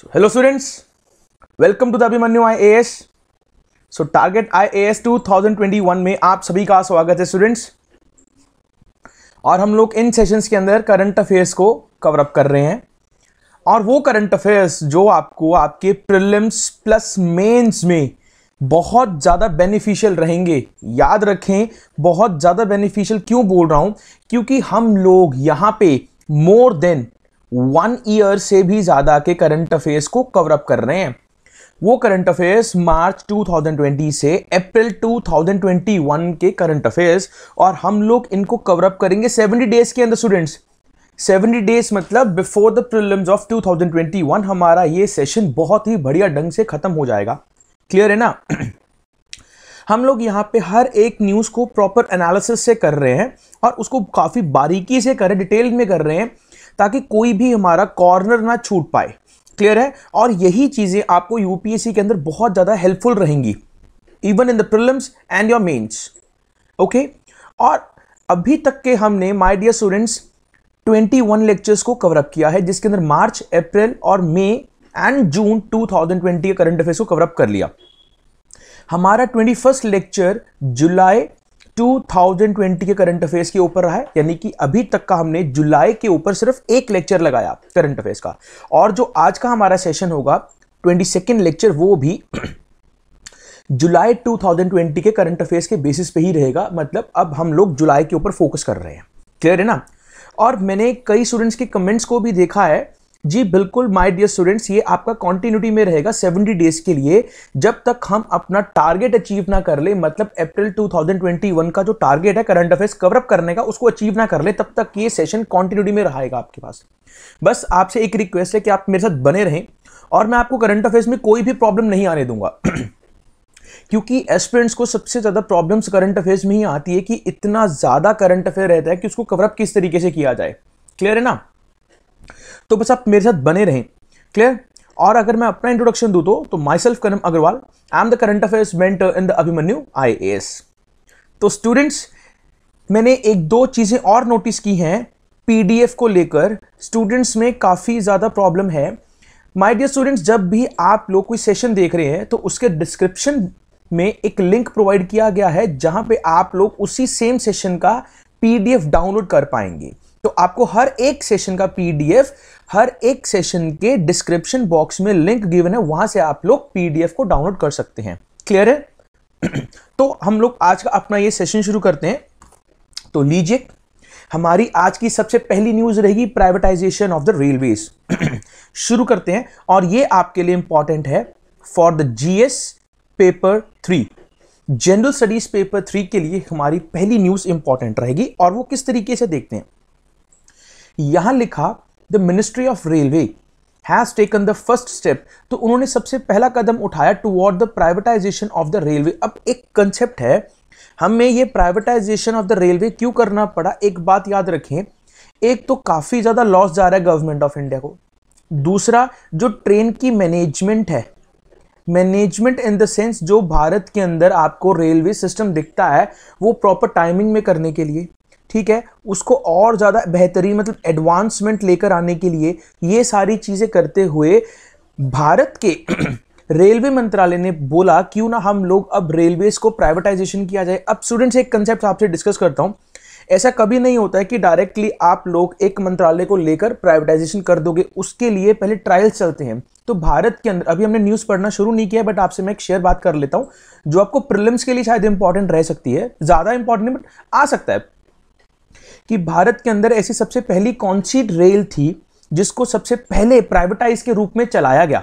So, hello students, welcome to the Abhimanyu IAS. So target I A S two thousand twenty one में आप सभी का स्वागत है स्टूडेंट्स और हम लोग इन सेशंस के अंदर करंट अफेयर्स को कवर अप कर रहे हैं और वो करंट अफेयर्स जो आपको आपके प्रिलिम्स प्लस मेंस में बहुत ज़्यादा बेनिफिशियल रहेंगे याद रखें बहुत ज़्यादा बेनिफिशियल क्यों बोल रहा हूँ क्योंकि हम लोग यहाँ पे मोर देन वन ईयर से भी ज़्यादा के करंट अफेयर्स को कवर अप कर रहे हैं वो करंट अफेयर्स मार्च 2020 से अप्रैल 2021 के करंट अफेयर्स और हम लोग इनको कवर अप करेंगे 70 डेज के अंदर स्टूडेंट्स 70 डेज मतलब बिफोर द प्रिलिम्स ऑफ 2021 हमारा ये सेशन बहुत ही बढ़िया ढंग से ख़त्म हो जाएगा क्लियर है ना हम लोग यहाँ पे हर एक न्यूज़ को प्रॉपर एनालिसिस से कर रहे हैं और उसको काफ़ी बारीकी से कर रहे डिटेल में कर रहे हैं ताकि कोई भी हमारा कॉर्नर ना छूट पाए क्लियर है और यही चीज़ें आपको यूपीएससी के अंदर बहुत ज़्यादा हेल्पफुल रहेंगी even in the prelims and your mains okay और अभी तक के हमने माई डियर स्टूडेंट्स 21 लेक्चर्स को कवरअप किया है जिसके अंदर मार्च अप्रैल और मई and June 2020 twenty current affairs को कवरअप कर लिया हमारा ट्वेंटी फर्स्ट लेक्चर जुलाई 2020 के करंट अफेयर्स के ऊपर रहा है यानी कि अभी तक का हमने जुलाई के ऊपर सिर्फ एक लेक्चर लगाया करंट अफेयर्स का और जो आज का हमारा सेशन होगा ट्वेंटी सेकेंड लेक्चर वो भी जुलाई 2020 के करंट अफेयर्स के बेसिस पे ही रहेगा मतलब अब हम लोग जुलाई के ऊपर फोकस कर रहे हैं क्लियर है ना और मैंने कई स्टूडेंट्स के कमेंट्स को भी देखा है जी बिल्कुल माय डियर स्टूडेंट्स ये आपका कॉन्टिन्यूटी में रहेगा 70 डेज के लिए जब तक हम अपना टारगेट अचीव ना कर ले मतलब अप्रैल 2021 का जो टारगेट है करंट अफेयर्स कवरअप करने का उसको अचीव ना कर ले तब तक ये सेशन कॉन्टिन्यूटी में रहेगा आपके पास बस आपसे एक रिक्वेस्ट है कि आप मेरे साथ बने रहें और मैं आपको करंट अफेयर्स में कोई भी प्रॉब्लम नहीं आने दूंगा क्योंकि एस्पिरेंट्स को सबसे ज़्यादा प्रॉब्लम्स करंट अफेयर्स में ही आती है कि इतना ज़्यादा करंट अफेयर रहता है कि उसको कवरअप किस तरीके से किया जाए क्लियर है ना तो बस आप मेरे साथ बने रहें क्लियर और अगर मैं अपना इंट्रोडक्शन दूँ तो myself Karam Agrawal I am the current affairs मेंट इन द अभिमन्यु आई तो स्टूडेंट्स तो मैंने एक दो चीज़ें और नोटिस की हैं पीडीएफ को लेकर स्टूडेंट्स में काफ़ी ज़्यादा प्रॉब्लम है माय डियर स्टूडेंट्स जब भी आप लोग कोई सेशन देख रहे हैं तो उसके डिस्क्रिप्शन में एक लिंक प्रोवाइड किया गया है जहां पे आप लोग उसी सेम सेशन का पीडीएफ डाउनलोड कर पाएंगे तो आपको हर एक सेशन का पीडीएफ हर एक सेशन के डिस्क्रिप्शन बॉक्स में लिंक गिवन है वहां से आप लोग पीडीएफ को डाउनलोड कर सकते हैं क्लियर है तो हम लोग आज का अपना ये सेशन शुरू करते हैं तो लीजिए हमारी आज की सबसे पहली न्यूज रहेगी प्राइवेटाइजेशन ऑफ द रेलवेज शुरू करते हैं और ये आपके लिए इंपॉर्टेंट है for the GS paper three general studies paper three के लिए हमारी पहली न्यूज इंपॉर्टेंट रहेगी और वो किस तरीके से देखते हैं यहां लिखा the ministry of railway has taken the first step तो उन्होंने सबसे पहला कदम उठाया toward the privatization of the railway अब एक कंसेप्ट है हमें ये प्राइवेटाइजेशन ऑफ द रेलवे क्यों करना पड़ा एक बात याद रखें एक तो काफ़ी ज़्यादा लॉस जा रहा है गवर्नमेंट ऑफ इंडिया को दूसरा जो ट्रेन की मैनेजमेंट है मैनेजमेंट इन द सेंस जो भारत के अंदर आपको रेलवे सिस्टम दिखता है वो प्रॉपर टाइमिंग में करने के लिए ठीक है उसको और ज़्यादा बेहतरीन मतलब एडवांसमेंट लेकर आने के लिए ये सारी चीज़ें करते हुए भारत के रेलवे मंत्रालय ने बोला क्यों ना हम लोग अब रेलवेज को प्राइवेटाइजेशन किया जाए अब स्टूडेंट्स एक कंसेप्ट आपसे डिस्कस करता हूँ ऐसा कभी नहीं होता है कि डायरेक्टली आप लोग एक मंत्रालय को लेकर प्राइवेटाइजेशन कर दोगे उसके लिए पहले ट्रायल्स चलते हैं तो भारत के अंदर अभी हमने न्यूज़ पढ़ना शुरू नहीं किया बट आपसे मैं एक शेयर बात कर लेता हूँ जो आपको प्रिलिम्स के लिए शायद इंपॉर्टेंट रह सकती है ज़्यादा इंपॉर्टेंट बट आ सकता है कि भारत के अंदर ऐसी सबसे पहली कौन सी रेल थी जिसको सबसे पहले प्राइवेटाइज के रूप में चलाया गया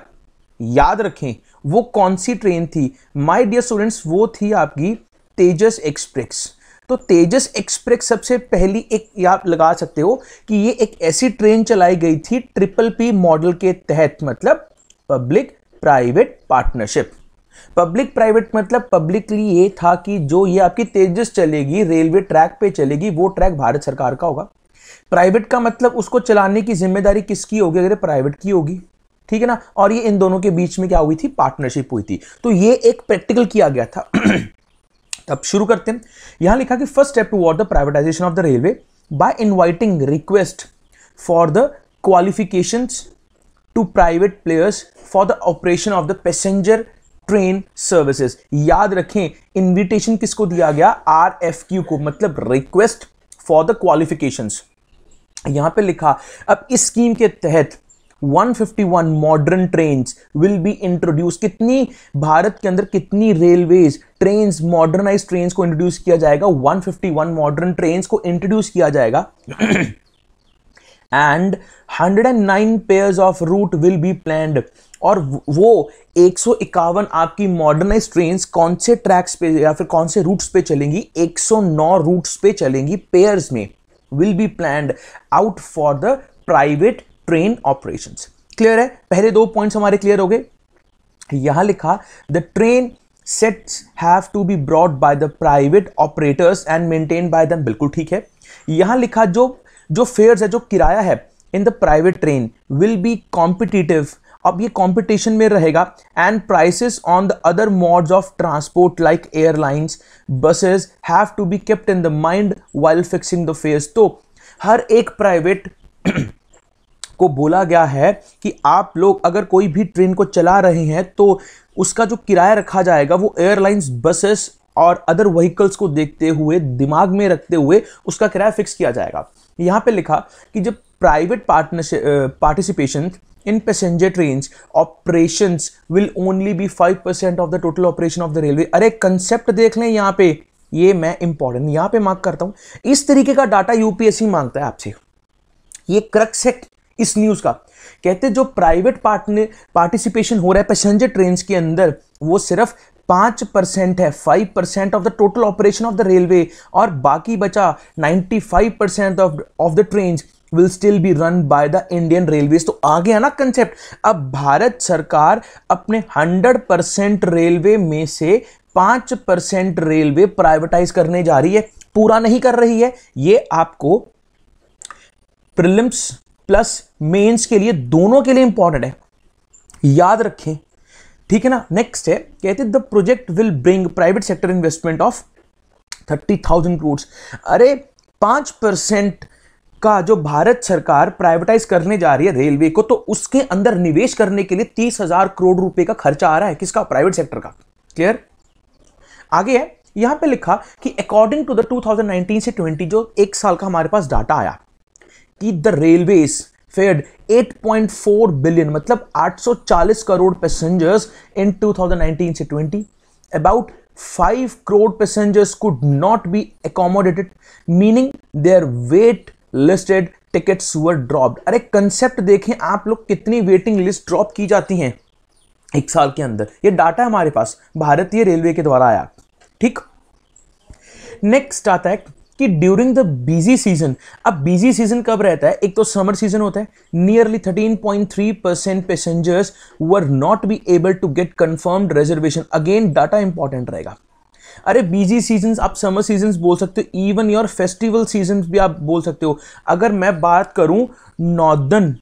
याद रखें वो कौन सी ट्रेन थी माय डियर स्टूडेंट्स वो थी आपकी तेजस एक्सप्रेस तो तेजस एक्सप्रेस सबसे पहली एक आप लगा सकते हो कि ये एक ऐसी ट्रेन चलाई गई थी ट्रिपल पी मॉडल के तहत मतलब public private partnership public private मतलब पब्लिकली ये था कि जो ये आपकी तेजस चलेगी रेलवे ट्रैक पे चलेगी वो ट्रैक भारत सरकार का होगा प्राइवेट का मतलब उसको चलाने की जिम्मेदारी किसकी होगी अगर प्राइवेट की होगी ठीक है ना और ये इन दोनों के बीच में क्या हुई थी पार्टनरशिप हुई थी तो ये एक प्रैक्टिकल किया गया था तब शुरू करते हैं यहां लिखा कि first step toward the privatization of the railway by inviting request for the qualifications to private players for the operation of the passenger train services याद रखें इनविटेशन किसको दिया गया आर एफ क्यू को मतलब रिक्वेस्ट फॉर द क्वालिफिकेशन यहां पे लिखा अब इस स्कीम के तहत 151 modern train will be introduce कितनी भारत के अंदर कितनी रेलवेज ट्रेन मॉडर्नाइज ट्रेन को इंट्रोड्यूस किया जाएगा 151 मॉडर्न ट्रेन को इंट्रोड्यूस किया जाएगा and 109 pairs of route will be planned और वो एक आपकी मॉडर्नाइज ट्रेन कौन से ट्रैक्स पे या फिर कौन से रूट्स पे चलेंगी 109 रूट्स पे चलेंगी पेयर्स में will be planned out for the private train operation clear है पहले दो पॉइंट्स हमारे क्लियर हो गए यहां लिखा the train sets have to be brought by the private operators and maintain by them बिल्कुल ठीक है यहां लिखा जो जो फेयर्स है जो किराया है in the private train will be competitive अब ये कंपटीशन में रहेगा and prices on the other modes of transport like airlines buses have to be kept in the mind while fixing the fares तो हर एक प्राइवेट को बोला गया है कि आप लोग अगर कोई भी ट्रेन को चला रहे हैं तो उसका जो किराया रखा जाएगा वो एयरलाइंस बसेस और अदर व्हीकल्स को देखते हुए दिमाग में रखते हुए उसका किराया फिक्स किया जाएगा यहाँ पे लिखा कि जब private partnership participation in passenger train operation will only be five percent of the total operation of the railway अरे कंसेप्ट देख लें यहाँ पे ये मैं इंपॉर्टेंट यहाँ पे मार्क करता हूँ इस तरीके का डाटा यूपीएससी मांगता है आपसे ये क्रक्स है इस न्यूज़ का कहते जो प्राइवेट पार्टनर पार्टिसिपेशन हो रहा है पैसेंजर ट्रेन के अंदर वो सिर्फ पांच परसेंट है five percent of the total operation of the railway और बाकी बचा ninety five percent of of the train will still be run by the Indian railways तो आगे है ना कंसेप्ट अब भारत सरकार अपने हंड्रेड परसेंट रेलवे में से पांच परसेंट रेलवे प्राइवेटाइज करने जा रही है पूरा नहीं कर रही है ये आपको प्रिलिम्स प्लस मेंस के लिए दोनों के लिए इंपॉर्टेंट है याद रखें ठीक है ना नेक्स्ट है कहते the project will bring private sector investment of thirty thousand crore अरे पांच परसेंट का जो भारत सरकार प्राइवेटाइज करने जा रही है रेलवे को तो उसके अंदर निवेश करने के लिए तीस हजार करोड़ रुपए का खर्चा आ रहा है किसका प्राइवेट सेक्टर का क्लियर आगे है यहां पे लिखा कि अकॉर्डिंग टू द 2019 से 20 जो एक साल का हमारे पास डाटा आया कि द रेलवेज फेयर्ड 8.4 बिलियन मतलब 840 करोड़ पैसेंजर्स इन 2019 से 20 about 5 crore passengers could not be accommodated meaning their wait listed tickets were dropped अरे कंसेप्ट देखें आप लोग कितनी वेटिंग लिस्ट ड्रॉप की जाती हैं एक साल के अंदर ये डाटा हमारे पास भारतीय रेलवे के द्वारा आया ठीक नेक्स्ट आता है कि ड्यूरिंग द बिजी सीजन अब बिजी सीजन कब रहता है एक तो समर सीजन होता है nearly 13.3 percent passengers were not be able to get confirmed reservation again data important रहेगा अरे बिजी सीजन आप समर सीजन बोल सकते हो इवन योर फेस्टिवल सीजन भी आप बोल सकते हो अगर मैं बात करूं नॉर्दर्न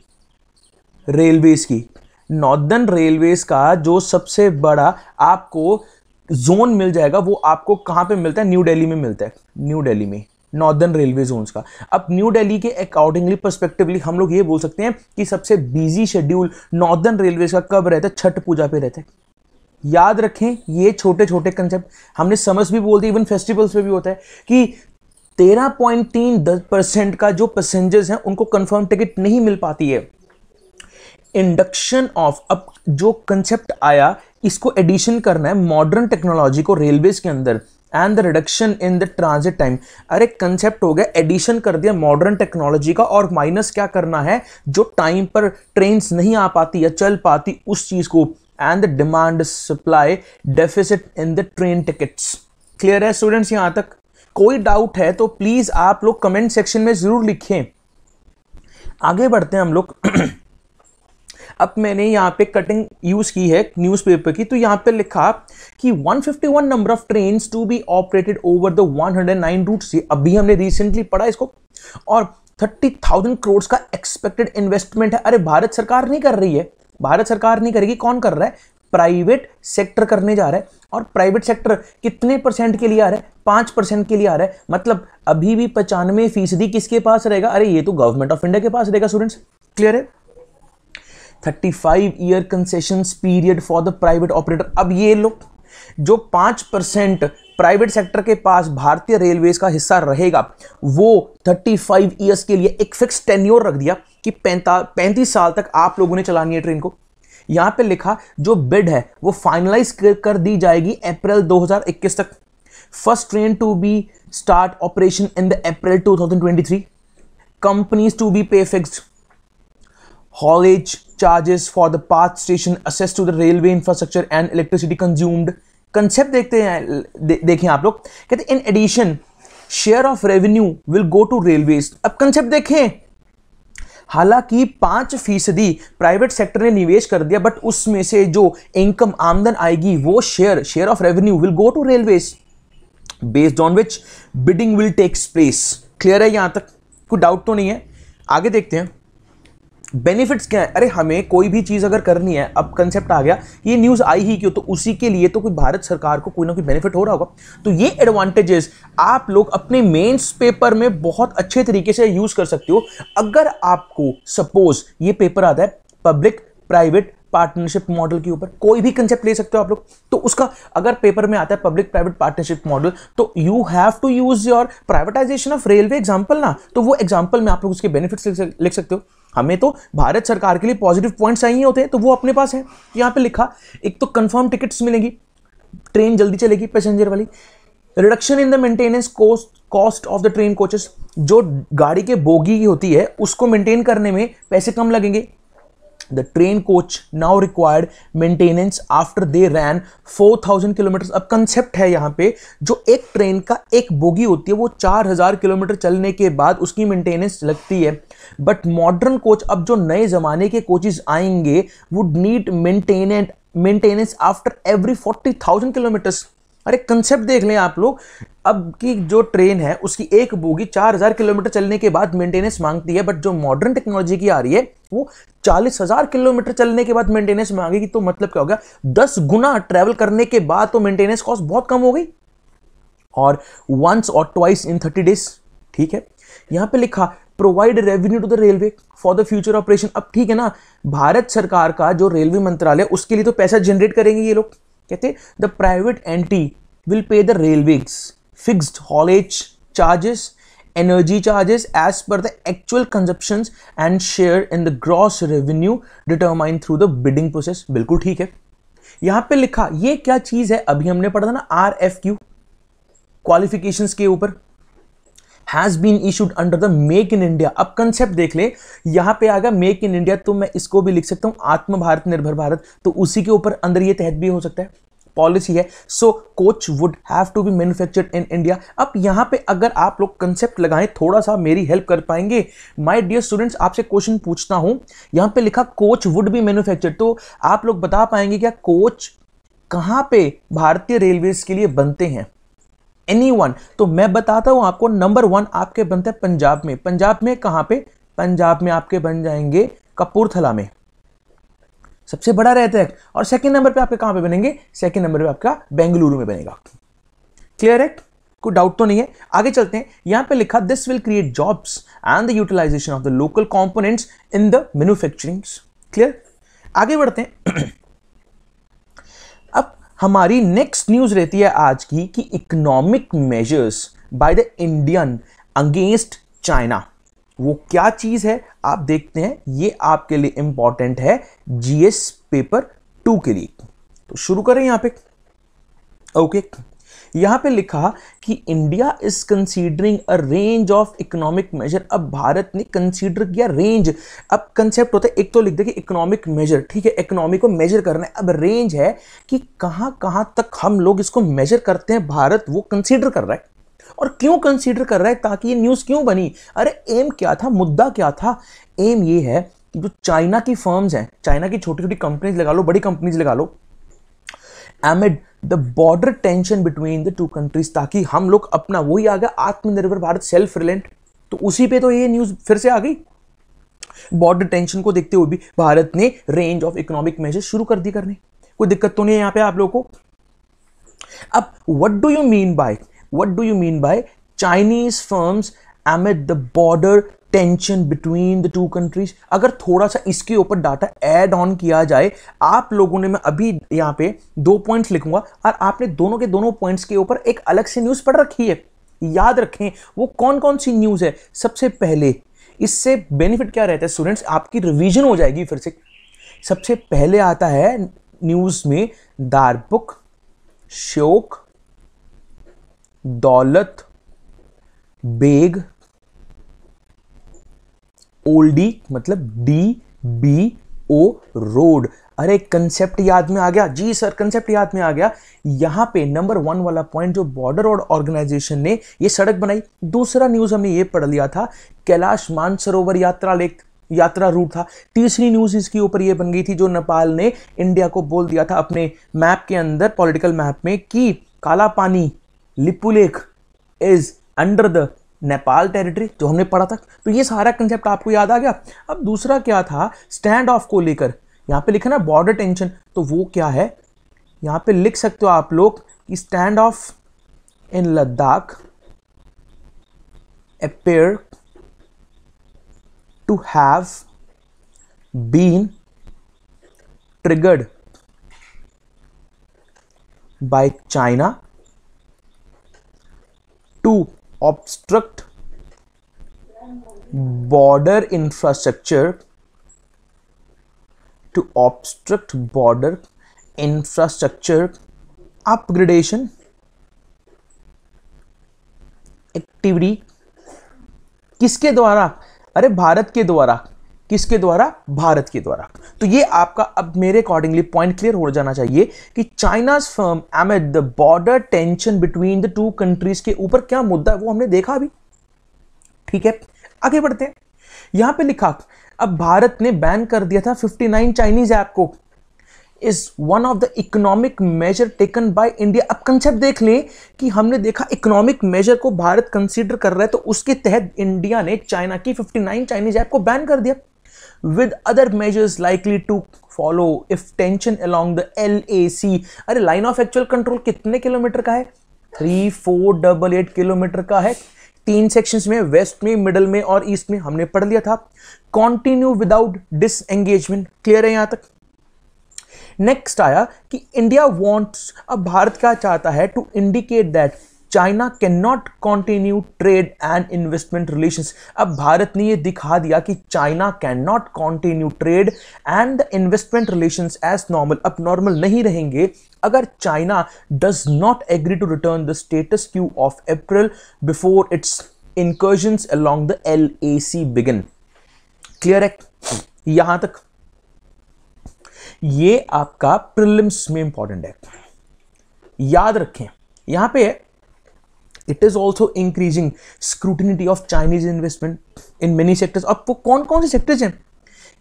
रेलवेज की नॉर्दर्न रेलवेज का जो सबसे बड़ा आपको जोन मिल जाएगा वो आपको कहाँ पे मिलता है न्यू दिल्ली में मिलता है न्यू दिल्ली में नॉर्दर्न रेलवे जोन्स का अब न्यू दिल्ली के अकॉर्डिंगली परस्पेक्टिवली हम लोग ये बोल सकते हैं कि सबसे बिजी शेड्यूल नॉर्दर्न रेलवे का कब रहता है छठ पूजा पे रहता है याद रखें ये छोटे छोटे कंसेप्ट हमने समझ भी बोल दिया इवन फेस्टिवल्स पे भी होता है कि तेरह पॉइंट तीन दस परसेंट का जो पैसेंजर्स हैं उनको कंफर्म टिकट नहीं मिल पाती है इंडक्शन ऑफ अब जो कंसेप्ट आया इसको एडिशन करना है मॉडर्न टेक्नोलॉजी को रेलवेज के अंदर and the reduction in the transit time अरे कंसेप्ट हो गया एडिशन कर दिया मॉडर्न टेक्नोलॉजी का और माइनस क्या करना है जो टाइम पर ट्रेन नहीं आ पाती या चल पाती उस चीज़ को and the demand supply deficit in the train tickets clear है स्टूडेंट्स यहां तक कोई डाउट है तो प्लीज़ आप लोग कमेंट सेक्शन में ज़रूर लिखें आगे बढ़ते हैं हम लोग अब मैंने यहाँ पे कटिंग यूज की है न्यूज़पेपर की तो यहाँ पे लिखा कि 151 number of train to be operated over the 109 route से अभी हमने रिसेंटली पढ़ा इसको और थर्टी थाउजेंड करोड़ का एक्सपेक्टेड इन्वेस्टमेंट है अरे भारत सरकार नहीं कर रही है भारत सरकार नहीं करेगी कौन कर रहा है प्राइवेट सेक्टर करने जा रहा है और प्राइवेट सेक्टर कितने परसेंट के लिए आ रहा है पांच परसेंट के लिए आ रहा है मतलब अभी भी पचानवे फीसदी किसके पास रहेगा अरे ये तो गवर्नमेंट ऑफ इंडिया के पास रहेगा स्टूडेंट्स क्लियर है thirty five year concession period for the private operator अब ये लोग जो पाँच परसेंट प्राइवेट सेक्टर के पास भारतीय रेलवे का हिस्सा रहेगा वो थर्टी फाइव ईयर्स के लिए एक फिक्स टेन्योर रख दिया कि पैंता पैंतीस साल तक आप लोगों ने चलानी है ट्रेन को यहाँ पे लिखा जो बिड है वो फाइनलाइज कर दी जाएगी अप्रैल 2021 तक first train to be start operation in the April 2023 companies to be pay fix haulage charges for the path station access to the railway infrastructure and electricity consumed concept देखते हैं दे, देखें आप लोग कहते in addition share of revenue will go to railways अब concept देखें हालांकि पांच फीसदी प्राइवेट सेक्टर ने निवेश कर दिया बट उसमें से जो इनकम आमदन आएगी वो share share of revenue will go to railways based on which bidding will takes place clear है यहां तक कोई डाउट तो नहीं है आगे देखते हैं बेनिफिट्स क्या है अरे हमें कोई भी चीज़ अगर करनी है अब कंसेप्ट आ गया ये न्यूज़ आई ही क्यों तो उसी के लिए तो कोई भारत सरकार को कोई ना कोई बेनिफिट हो रहा होगा तो ये एडवांटेजेस आप लोग अपने मेंस पेपर में बहुत अच्छे तरीके से यूज़ कर सकते हो अगर आपको सपोज ये पेपर आता है पब्लिक प्राइवेट पार्टनरशिप मॉडल के ऊपर कोई भी कंसेप्ट ले सकते हो आप लोग तो उसका अगर पेपर में आता है पब्लिक प्राइवेट पार्टनरशिप मॉडल तो you have to use your privatization of railway example ना तो वो एग्जाम्पल में आप लोग उसके बेनिफिट्स लिख सकते हो हमें तो भारत सरकार के लिए पॉजिटिव पॉइंट्स चाहिए होते हैं तो वो अपने पास है यहाँ पे लिखा एक तो कंफर्म टिकट्स मिलेगी ट्रेन जल्दी चलेगी पैसेंजर वाली reduction in the maintenance cost cost of the train coaches जो गाड़ी के बोगी होती है उसको मेंटेन करने में पैसे कम लगेंगे the train coach now required maintenance after they ran 4000 kilometre अब कंसेप्ट है यहाँ पे जो एक ट्रेन का एक बोगी होती है वो 4000 किलोमीटर चलने के बाद उसकी मेंटेनेंस लगती है बट मॉडर्न कोच अब जो नए ज़माने के कोचेज आएंगे would need maintenance maintenance after every 40,000 kilometres अरे कंसेप्ट देख लें आप लोग अब की जो ट्रेन है उसकी एक बोगी 4000 किलोमीटर चलने के बाद मेंटेनेंस मांगती है बट जो मॉडर्न टेक्नोलॉजी की आ रही है वो चालीस हजार किलोमीटर चलने के बाद मेंटेनेंस में गई तो मतलब क्या हो गया दस गुना ट्रेवल करने के बाद तो मेंटेनेंस कॉस्ट बहुत कम हो गई और वंस और ट्वाइस इन थर्टी डेज ठीक है यहां पे लिखा provide revenue to the railway for the future operation अब ठीक है ना भारत सरकार का जो रेलवे मंत्रालय उसके लिए तो पैसा जनरेट करेंगे ये लोग कहते the private entity will pay the railway fixed haulage charges energy charges as per the actual consumptions and share in the gross revenue determined through the bidding process बिल्कुल ठीक है यहां पे लिखा ये क्या चीज है अभी हमने पढ़ा था ना आर एफ क्यू क्वालिफिकेशन के ऊपर has been issued under the make in India अब कंसेप्ट देख ले यहां पे आ गया मेक इन इंडिया तो मैं इसको भी लिख सकता हूं आत्म भारत निर्भर भारत तो उसी के ऊपर अंदर ये तहत भी हो सकता है पॉलिसी है so coach would have to be manufactured in India अब यहाँ पे अगर आप लोग कंसेप्ट लगाएं थोड़ा सा मेरी हेल्प कर पाएंगे माय डियर स्टूडेंट्स आपसे क्वेश्चन पूछता हूँ यहाँ पे लिखा कोच वुड बी मैन्युफैक्चर्ड तो आप लोग बता पाएंगे क्या कोच कहाँ पे भारतीय रेलवेज के लिए बनते हैं एनी वन तो मैं बताता हूँ आपको नंबर वन आपके बनते हैं पंजाब में पंजाब में कहाँ पे पंजाब में आपके बन जाएंगे कपूरथला में सबसे बड़ा रहता है और सेकंड नंबर पे आपके कहां पे बनेंगे सेकंड नंबर पे आपका बेंगलुरु में बनेगा क्लियर है कोई डाउट तो नहीं है आगे चलते हैं यहां पे लिखा this will create jobs and the utilization of the local components in the manufacturing clear आगे बढ़ते हैं अब हमारी नेक्स्ट न्यूज रहती है आज की कि economic measures by the Indian against China वो क्या चीज़ है आप देखते हैं ये आपके लिए इंपॉर्टेंट है जीएस पेपर टू के लिए तो शुरू करें यहां पे ओके यहां पे लिखा कि India is considering a range of economic measure अब भारत ने कंसीडर किया रेंज अब कंसेप्ट होता है एक तो लिख दे कि इकोनॉमिक मेजर ठीक है इकोनॉमी को मेजर करना है अब रेंज है कि कहां कहां तक हम लोग इसको मेजर करते हैं भारत वो कंसीडर कर रहा है और क्यों कंसीडर कर रहा है ताकि ये न्यूज़ क्यों बनी अरे एम क्या था मुद्दा क्या था एम ये है कि जो चाइना की फर्म्स हैं चाइना की छोटी छोटी कंपनीज लगा लो बड़ी कंपनीज लगा लो amid the border tension between the two countries ताकि हम लोग अपना वही आ गया आत्मनिर्भर भारत सेल्फ रिलेंट तो उसी पे तो ये न्यूज़ फिर से आ गई बॉर्डर टेंशन को देखते हुए भी भारत ने रेंज ऑफ इकोनॉमिक मेजर शुरू कर दी करने कोई दिक्कत तो नहीं है यहाँ पे आप लोगों को अब what do you mean by What do you mean by Chinese firms amid the border tension between the two countries अगर थोड़ा सा इसके ऊपर डाटा एड ऑन किया जाए आप लोगों ने मैं अभी यहाँ पे दो पॉइंट्स लिखूंगा और आपने दोनों के दोनों पॉइंट्स के ऊपर एक अलग से न्यूज़ पढ़ रखी है याद रखें वो कौन कौन सी न्यूज़ है सबसे पहले इससे बेनिफिट क्या रहता है स्टूडेंट्स आपकी रिविजन हो जाएगी फिर से सबसे पहले आता है न्यूज़ में दार बुक श्योक दौलत बेग ओल्डी मतलब डी बी ओ रोड अरे कंसेप्ट याद में आ गया जी सर कंसेप्ट याद में आ गया यहां पे नंबर वन वाला पॉइंट जो बॉर्डर रोड ऑर्गेनाइजेशन ने ये सड़क बनाई दूसरा न्यूज हमने ये पढ़ लिया था कैलाश मानसरोवर यात्रा लेक यात्रा रूट था तीसरी न्यूज इसके ऊपर ये बन गई थी जो नेपाल ने इंडिया को बोल दिया था अपने मैप के अंदर पॉलिटिकल मैप में कि Kala Pani Lipulekh is under the Nepal territory जो हमने पढ़ा था तो ये सारा कंसेप्ट आपको याद आ गया अब दूसरा क्या था स्टैंड ऑफ को लेकर यहाँ पे लिखा ना बॉर्डर टेंशन तो वो क्या है यहाँ पे लिख सकते हो आप लोग कि stand off in Ladakh appear to have been triggered by China to obstruct border infrastructure to obstruct border infrastructure upgradation activity किसके द्वारा अरे भारत के द्वारा किसके द्वारा भारत के द्वारा तो ये आपका अब मेरे अकॉर्डिंगली पॉइंट क्लियर हो जाना चाहिए कि China's firm at the border tension between the two countries के ऊपर क्या मुद्दा है वो हमने देखा अभी ठीक है आगे बढ़ते हैं यहां पे लिखा अब भारत ने बैन कर दिया था 59 चाइनीज ऐप को is one of the economic measure taken by India अब कंसेप्ट देख लें कि हमने देखा इकोनॉमिक मेजर को भारत कंसीडर कर रहा है तो उसके तहत इंडिया ने चाइना की 59 चाइनीज ऐप को बैन कर दिया measures likely to follow if tension if the L A C अरे लाइन ऑफ एक्चुअल कंट्रोल कितने किलोमीटर का है three four double eight kilometre का है तीन सेक्शंस में वेस्ट में मिडल में और ईस्ट में हमने पढ़ लिया था कॉन्टिन्यू विदाउट एंगेजमेंट क्लियर है यहां तक नेक्स्ट आया कि इंडिया वॉन्ट्स अब भारत क्या चाहता है to indicate that China can not continue trade and investment relation अब भारत ने यह दिखा दिया कि China can not continue trade and the investment relation as normal अब नॉर्मल नहीं रहेंगे अगर China does not agree to return the status quo of April before its along the L A C begin clear है यहां तक ये आपका prelims में इंपॉर्टेंट है याद रखें यहां पे है it is also increasing scrutiny of Chinese investment in many sectors अब वो कौन कौन से सेक्टर्स हैं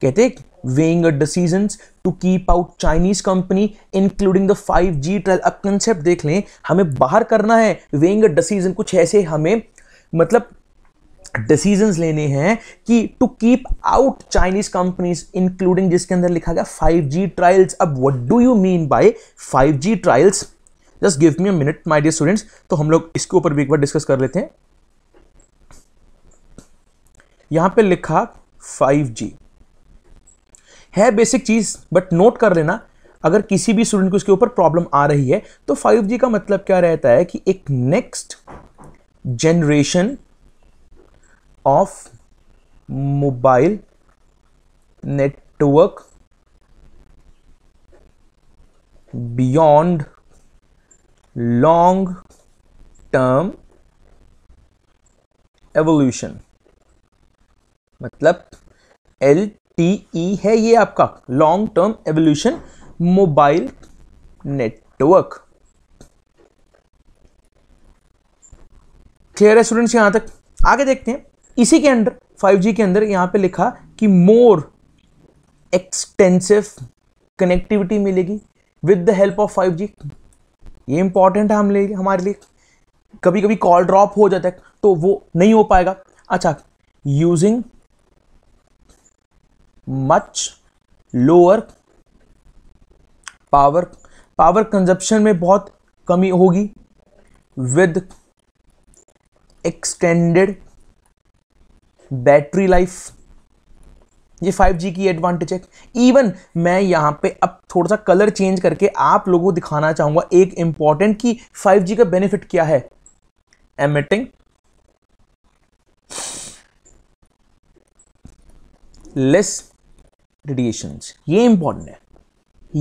कहते हैं weighing decision to keep out Chinese company including the five G trial अब कंसेप्ट देख लें हमें बाहर करना है वेइंग डिसीजन कुछ ऐसे हमें मतलब डिसीजन लेने हैं कि to keep out Chinese companies including जिसके अंदर लिखा गया फाइव जी ट्रायल्स अब what do you mean by five G trials just give me a minute my dear students तो हम लोग इसके ऊपर भी एक बार डिस्कस कर लेते हैं यहां पे लिखा 5G है बेसिक चीज बट नोट कर लेना अगर किसी भी स्टूडेंट को इसके ऊपर प्रॉब्लम आ रही है तो 5G का मतलब क्या रहता है कि एक next generation of mobile network beyond long term evolution मतलब एल टी ई है ये आपका long term evolution mobile network clear है स्टूडेंट्स यहां तक आगे देखते हैं इसी के अंदर 5G के अंदर यहां पे लिखा कि मोर एक्सटेंसिव कनेक्टिविटी मिलेगी with the help of 5G ये इंपॉर्टेंट है हम ले हमारे लिए कभी कभी कॉल ड्रॉप हो जाता है तो वो नहीं हो पाएगा अच्छा using much lower power power consumption में बहुत कमी होगी विद एक्सटेंडेड बैटरी लाइफ ये 5G की एडवांटेज है इवन मैं यहाँ पे अब थोड़ा सा कलर चेंज करके आप लोगों को दिखाना चाहूंगा एक इंपॉर्टेंट कि 5G का बेनिफिट क्या है एमिटिंग लेस रेडिएशन ये इंपॉर्टेंट है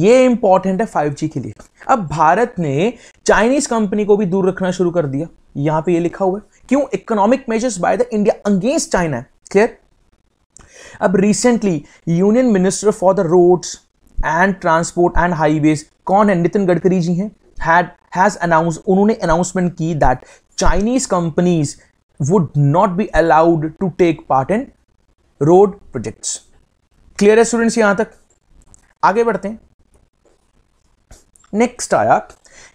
ये इंपॉर्टेंट है 5G के लिए अब भारत ने चाइनीज कंपनी को भी दूर रखना शुरू कर दिया यहां पे ये लिखा हुआ है क्यों economic measures by the India against China clear अब recently union minister for the roads and transport and highways कौन है नितिन गडकरी जी हैं हैड हैज़ अनाउंस उन्होंने अनाउंसमेंट की that Chinese companies would not be allowed to take part in road projects clear है students यहां तक आगे बढ़ते हैं नेक्स्ट आया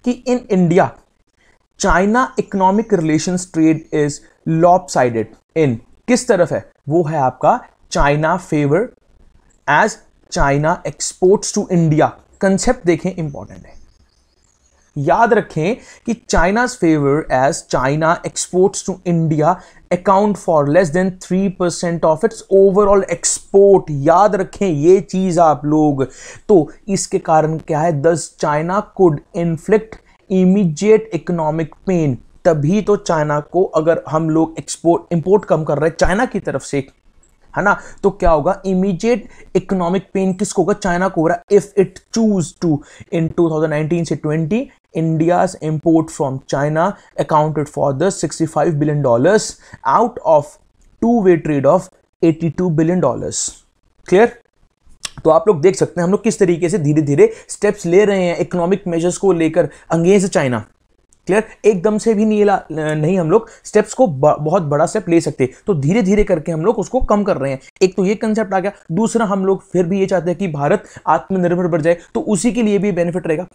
कि in India China economic relation trade is lopsided in किस तरफ है वो है आपका China favour as China exports to India concept देखें इंपॉर्टेंट है याद रखें कि China's favour as China exports to India account for less than three percent of its overall export याद रखें ये चीज आप लोग तो इसके कारण क्या है thus China could inflict immediate economic pain तभी तो चाइना को अगर हम लोग एक्सपोर्ट इंपोर्ट कम कर रहे हैं चाइना की तरफ से है ना तो क्या होगा इमीडिएट इकोनॉमिक पेन किसको होगा चाइना को हो रहा if it choose to in 2019 से 20 India's import from China accounted for the 65 billion dollars out of two way trade of 82 billion dollars clear तो आप लोग देख सकते हैं हम लोग किस तरीके से धीरे धीरे स्टेप्स ले रहे हैं इकोनॉमिक मेजर्स को लेकर अंगेज चाइना क्लियर एकदम से भी नहीं ला नहीं हम लोग स्टेप्स को बहुत बड़ा स्टेप ले सकते तो धीरे धीरे करके हम लोग उसको कम कर रहे हैं एक तो ये कंसेप्ट आ गया दूसरा हम लोग फिर भी ये चाहते हैं कि भारत आत्मनिर्भर बढ़ जाए तो उसी के लिए भी बेनिफिट रहेगा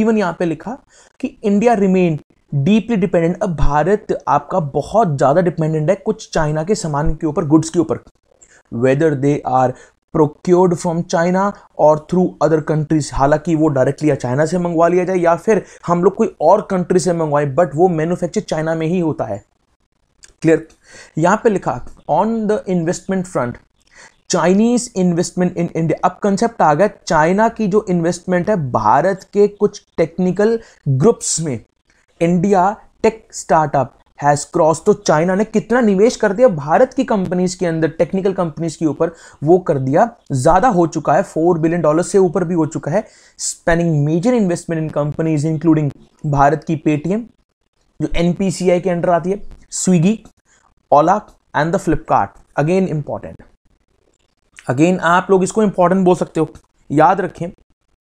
इवन यहाँ पे लिखा कि इंडिया रिमेन डीपली डिपेंडेंट अब भारत आपका बहुत ज़्यादा डिपेंडेंट है कुछ चाइना के सामान के ऊपर गुड्स के ऊपर whether they are procured from China और थ्रू अदर कंट्रीज हालांकि वो डायरेक्टली या चाइना से मंगवा लिया जाए या फिर हम लोग कोई और कंट्री से मंगवाएं बट वो मैन्युफैक्चर चाइना में ही होता है क्लियर यहां पे लिखा on the investment front Chinese investment in India अब कंसेप्ट आ गया चाइना की जो इन्वेस्टमेंट है भारत के कुछ टेक्निकल ग्रुप्स में India tech startup has cross तो चाइना ने कितना निवेश कर दिया भारत की कंपनीज के अंदर टेक्निकल कंपनीज के ऊपर वो कर दिया ज्यादा हो चुका है फोर बिलियन डॉलर से ऊपर भी हो चुका है spanning major investment in companies including Bharat की पेटीएम जो एन के अंडर आती है Swiggy Ola and the Flipkart again important again आप लोग इसको इंपॉर्टेंट बोल सकते हो याद रखें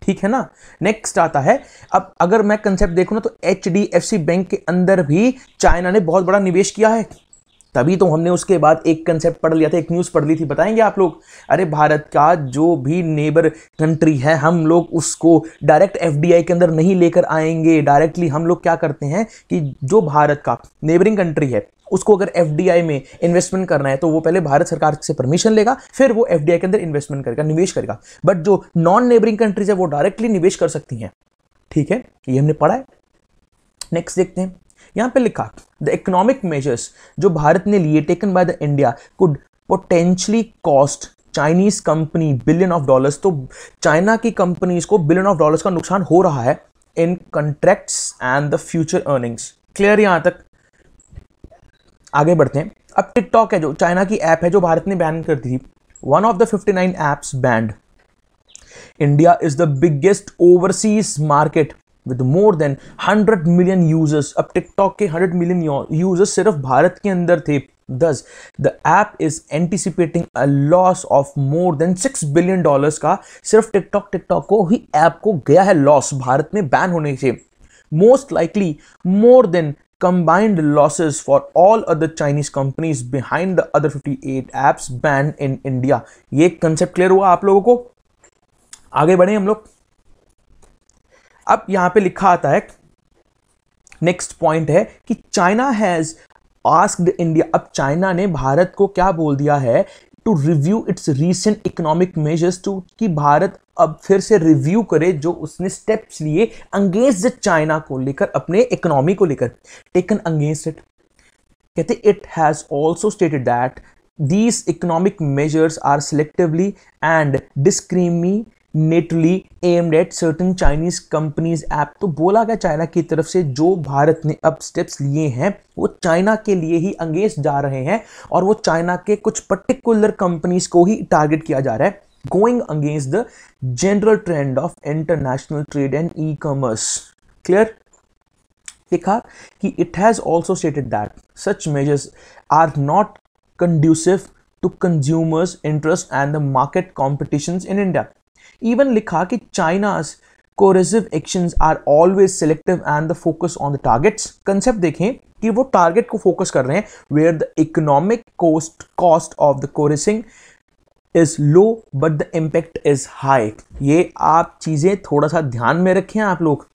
ठीक है ना नेक्स्ट आता है अब अगर मैं कंसेप्ट देखू ना तो एच बैंक के अंदर भी चाइना ने बहुत बड़ा निवेश किया है तभी तो हमने उसके बाद एक कंसेप्ट पढ़ लिया था एक न्यूज़ पढ़ ली थी बताएंगे आप लोग अरे भारत का जो भी नेबर कंट्री है हम लोग उसको डायरेक्ट एफडीआई के अंदर नहीं लेकर आएंगे डायरेक्टली हम लोग क्या करते हैं कि जो भारत का नेबरिंग कंट्री है उसको अगर एफ में इन्वेस्टमेंट करना है तो वो पहले भारत सरकार से परमिशन लेगा फिर वो एफ के अंदर इन्वेस्टमेंट करेगा निवेश करेगा बट जो नॉन नेबरिंग कंट्रीज है वो डायरेक्टली निवेश कर सकती हैं ठीक है ये हमने पढ़ा है नेक्स्ट देखते हैं यहाँ पे लिखा द इकोनॉमिक मेजर्स जो भारत ने लिए taken by the India could potentially cost Chinese company billion of dollars तो चाइना की कंपनीज को बिलियन ऑफ डॉलर्स का नुकसान हो रहा है in contracts and the future earnings clear यहाँ तक आगे बढ़ते हैं अब टिकटॉक है जो चाइना की ऐप है जो भारत ने बैन कर दी थी one of the fifty nine apps banned India is the biggest overseas market with more than hundred million users अब टिकटॉक के हंड्रेड मिलियन यूजर्स सिर्फ भारत के अंदर थे thus the app is anticipating a loss of more than six billion dollars का सिर्फ TikTok TikTok को ही app को गया है लॉस भारत में बैन होने से most likely more than combined losses for all other Chinese companies behind the other fifty eight apps ban in India ये कंसेप्ट क्लियर हुआ आप लोगों को आगे बढ़े हम लोग अब यहां पे लिखा आता है नेक्स्ट पॉइंट है कि चाइना हैज़ आस्क्ड इंडिया अब चाइना ने भारत को क्या बोल दिया है to review its recent economic measures to कि भारत अब फिर से रिव्यू करे जो उसने स्टेप्स लिए अंगेंस्ट द चाइना को लेकर अपने इकोनॉमी को लेकर टेकन अंगेंस्ट इट कहते it has also stated that these economic measures are selectively and discriminatory नेटली aimed at certain Chinese companies app तो बोला गया चाइना की तरफ से जो भारत ने अब स्टेप्स लिए हैं वो चाइना के लिए ही अंगेज जा रहे हैं और वो चाइना के कुछ पर्टिकुलर कंपनीज को ही टारगेट किया जा रहा है going against the general trend of international trade and e commerce clear लिखा कि it has also stated that such measures are not conducive to consumers interest and the market competition in India even लिखा कि China's coercive action are always selective and the focus on the targets concept देखें कि वो target को focus कर रहे हैं where the economic cost cost of the कोरेसिंग is low but the impact is high ये आप चीज़ें थोड़ा सा ध्यान में रखें आप लोग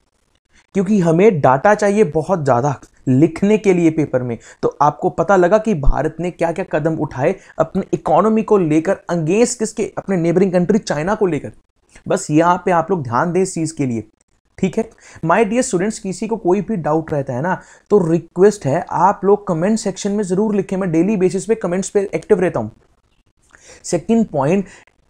क्योंकि हमें डाटा चाहिए बहुत ज़्यादा लिखने के लिए पेपर में तो आपको पता लगा कि भारत ने क्या क्या कदम उठाए अपने इकोनॉमी को लेकर अंगेंस्ट किसके अपने नेबरिंग कंट्री चाइना को लेकर बस यहाँ पे आप लोग ध्यान दें इस चीज़ के लिए ठीक है माय डियर स्टूडेंट्स किसी को कोई भी डाउट रहता है ना तो रिक्वेस्ट है आप लोग कमेंट सेक्शन में ज़रूर लिखें मैं डेली बेसिस पे कमेंट्स पे एक्टिव रहता हूँ सेकंड पॉइंट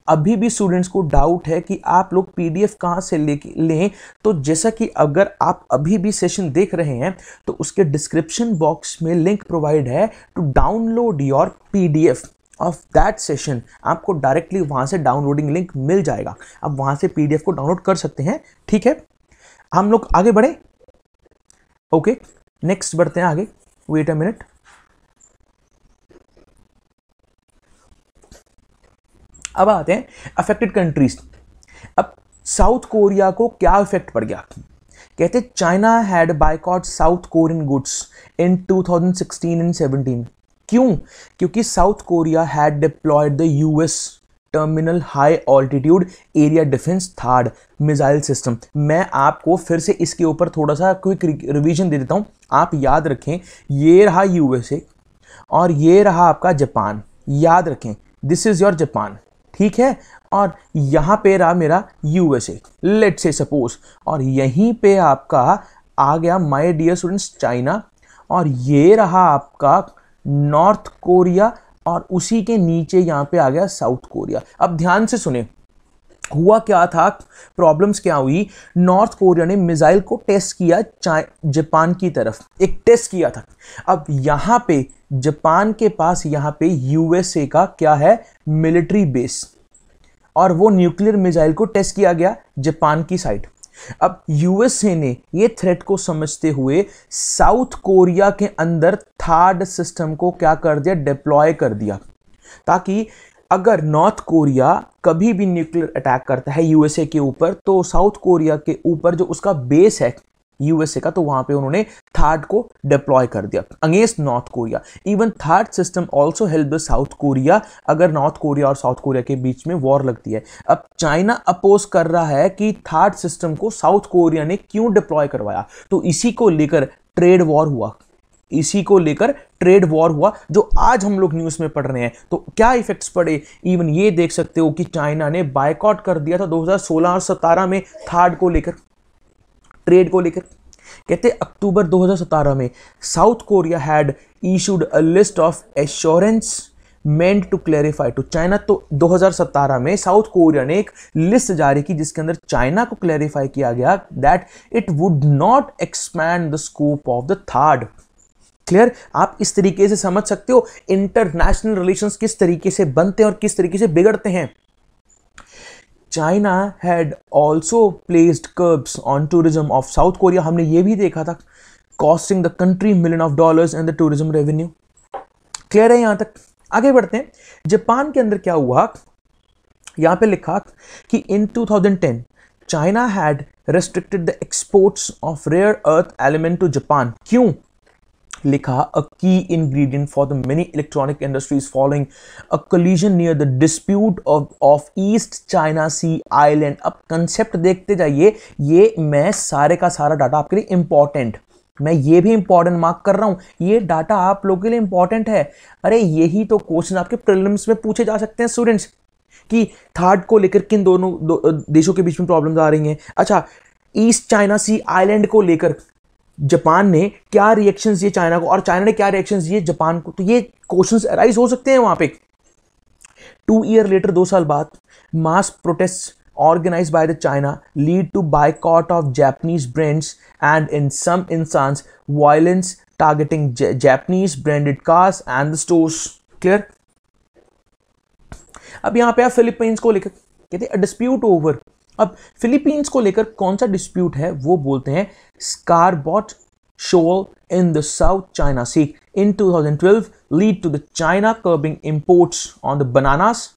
अभी भी स्टूडेंट्स को डाउट है कि आप लोग पीडीएफ कहाँ से ले लें तो जैसा कि अगर आप अभी भी सेशन देख रहे हैं तो उसके डिस्क्रिप्शन बॉक्स में लिंक प्रोवाइड है to download your PDF of that session आपको डायरेक्टली वहां से डाउनलोडिंग लिंक मिल जाएगा आप वहां से पीडीएफ को डाउनलोड कर सकते हैं ठीक है हम लोग आगे बढ़े ओके नेक्स्ट बढ़ते हैं आगे वेट अ मिनट अब आते हैं अफेक्टेड कंट्रीज अब साउथ कोरिया को क्या इफेक्ट पड़ गया कहते China had boycott South Korean goods in 2016 and 17 क्यों क्योंकि South Korea had deployed the US terminal high altitude area defence third missile system मैं आपको फिर से इसके ऊपर थोड़ा सा क्विक रिवीजन दे देता हूँ आप याद रखें ये रहा यूएसए और ये रहा आपका जापान याद रखें दिस इज़ योर जापान ठीक है और यहाँ पे रहा मेरा यूएसए लेट से सपोज और यहीं पे आपका आ गया माय डियर स्टूडेंट्स चाइना और ये रहा आपका नॉर्थ कोरिया और उसी के नीचे यहाँ पे आ गया साउथ कोरिया अब ध्यान से सुने हुआ क्या था प्रॉब्लम्स क्या हुई नॉर्थ कोरिया ने मिसाइल को टेस्ट किया जापान की तरफ एक टेस्ट किया था अब यहाँ पे जापान के पास यहाँ पे यूएसए का क्या है मिलिट्री बेस और वो न्यूक्लियर मिसाइल को टेस्ट किया गया जापान की साइड अब यूएसए ने ये थ्रेट को समझते हुए साउथ कोरिया के अंदर थार्ड सिस्टम को क्या कर दिया डिप्लॉय कर दिया ताकि अगर नॉर्थ कोरिया कभी भी न्यूक्लियर अटैक करता है यूएसए के ऊपर तो साउथ कोरिया के ऊपर जो उसका बेस है यूएसए का तो वहां पे उन्होंने थर्ड को डिप्लॉय कर दिया against North Korea even third system also help the South Korea अगर नॉर्थ कोरिया और साउथ कोरिया के बीच में वॉर लगती है अब चाइना अपोज कर रहा है कि थर्ड सिस्टम को साउथ कोरिया ने क्यों डिप्लॉय करवाया तो इसी को लेकर ट्रेड वॉर हुआ इसी को लेकर ट्रेड वॉर हुआ जो आज हम लोग न्यूज़ में पढ़ रहे हैं तो क्या इफेक्ट्स पड़े इवन ये देख सकते हो कि चाइना ने बायकॉट कर दिया था 2016 और 17 में थर्ड को लेकर ट्रेड को लेकर कहते अक्टूबर 2017 में South Korea had issued a list of assurance meant to clarify to China तो 2017 में साउथ कोरिया ने एक लिस्ट जारी की जिसके अंदर चाइना को क्लैरिफाई किया गया that it would not expand the scope of the third clear आप इस तरीके से समझ सकते हो इंटरनेशनल रिलेशंस किस तरीके से बनते हैं और किस तरीके से बिगड़ते हैं China had also placed curbs on tourism of South Korea. हमने ये भी देखा था costing the country million of dollars in the tourism revenue. Clear है यहाँ तक आगे बढ़ते हैं जापान के अंदर क्या हुआ यहाँ पे लिखा कि in 2010 China had restricted the exports of rare earth element to Japan क्यों लिखा a key ingredient for the many electronic industries following a collision near the dispute of East China Sea island अब concept देखते जाइए ये मैं सारे का सारा डाटा आपके लिए इंपॉर्टेंट मैं ये भी इंपॉर्टेंट मार्क कर रहा हूँ ये डाटा आप लोगों के लिए इंपॉर्टेंट है अरे यही तो क्वेश्चन आपके प्रिलिम्स में पूछे जा सकते हैं स्टूडेंट्स कि थर्ड को लेकर किन दोनों दो, देशों के बीच में प्रॉब्लम्स आ रही हैं अच्छा ईस्ट चाइना सी आइलैंड को लेकर जापान ने क्या रिएक्शन दिए चाइना को और चाइना ने क्या रिएक्शन दिए जापान को तो ये क्वेश्चंस अराइज हो सकते हैं वहां पे टू ईयर लेटर दो साल बाद mass protest organize by the China lead to boycott of Japanese brands and in some instances violence targeting Japanese branded cars and the stores clear अब यहां पर आप फिलीपींस को लेकर कहते डिस्प्यूट ओवर अब फिलीपींस को लेकर कौन सा डिस्प्यूट है वो बोलते हैं Scarborough shoal in the South China Sea in 2012 lead to the China curbing imports on the bananas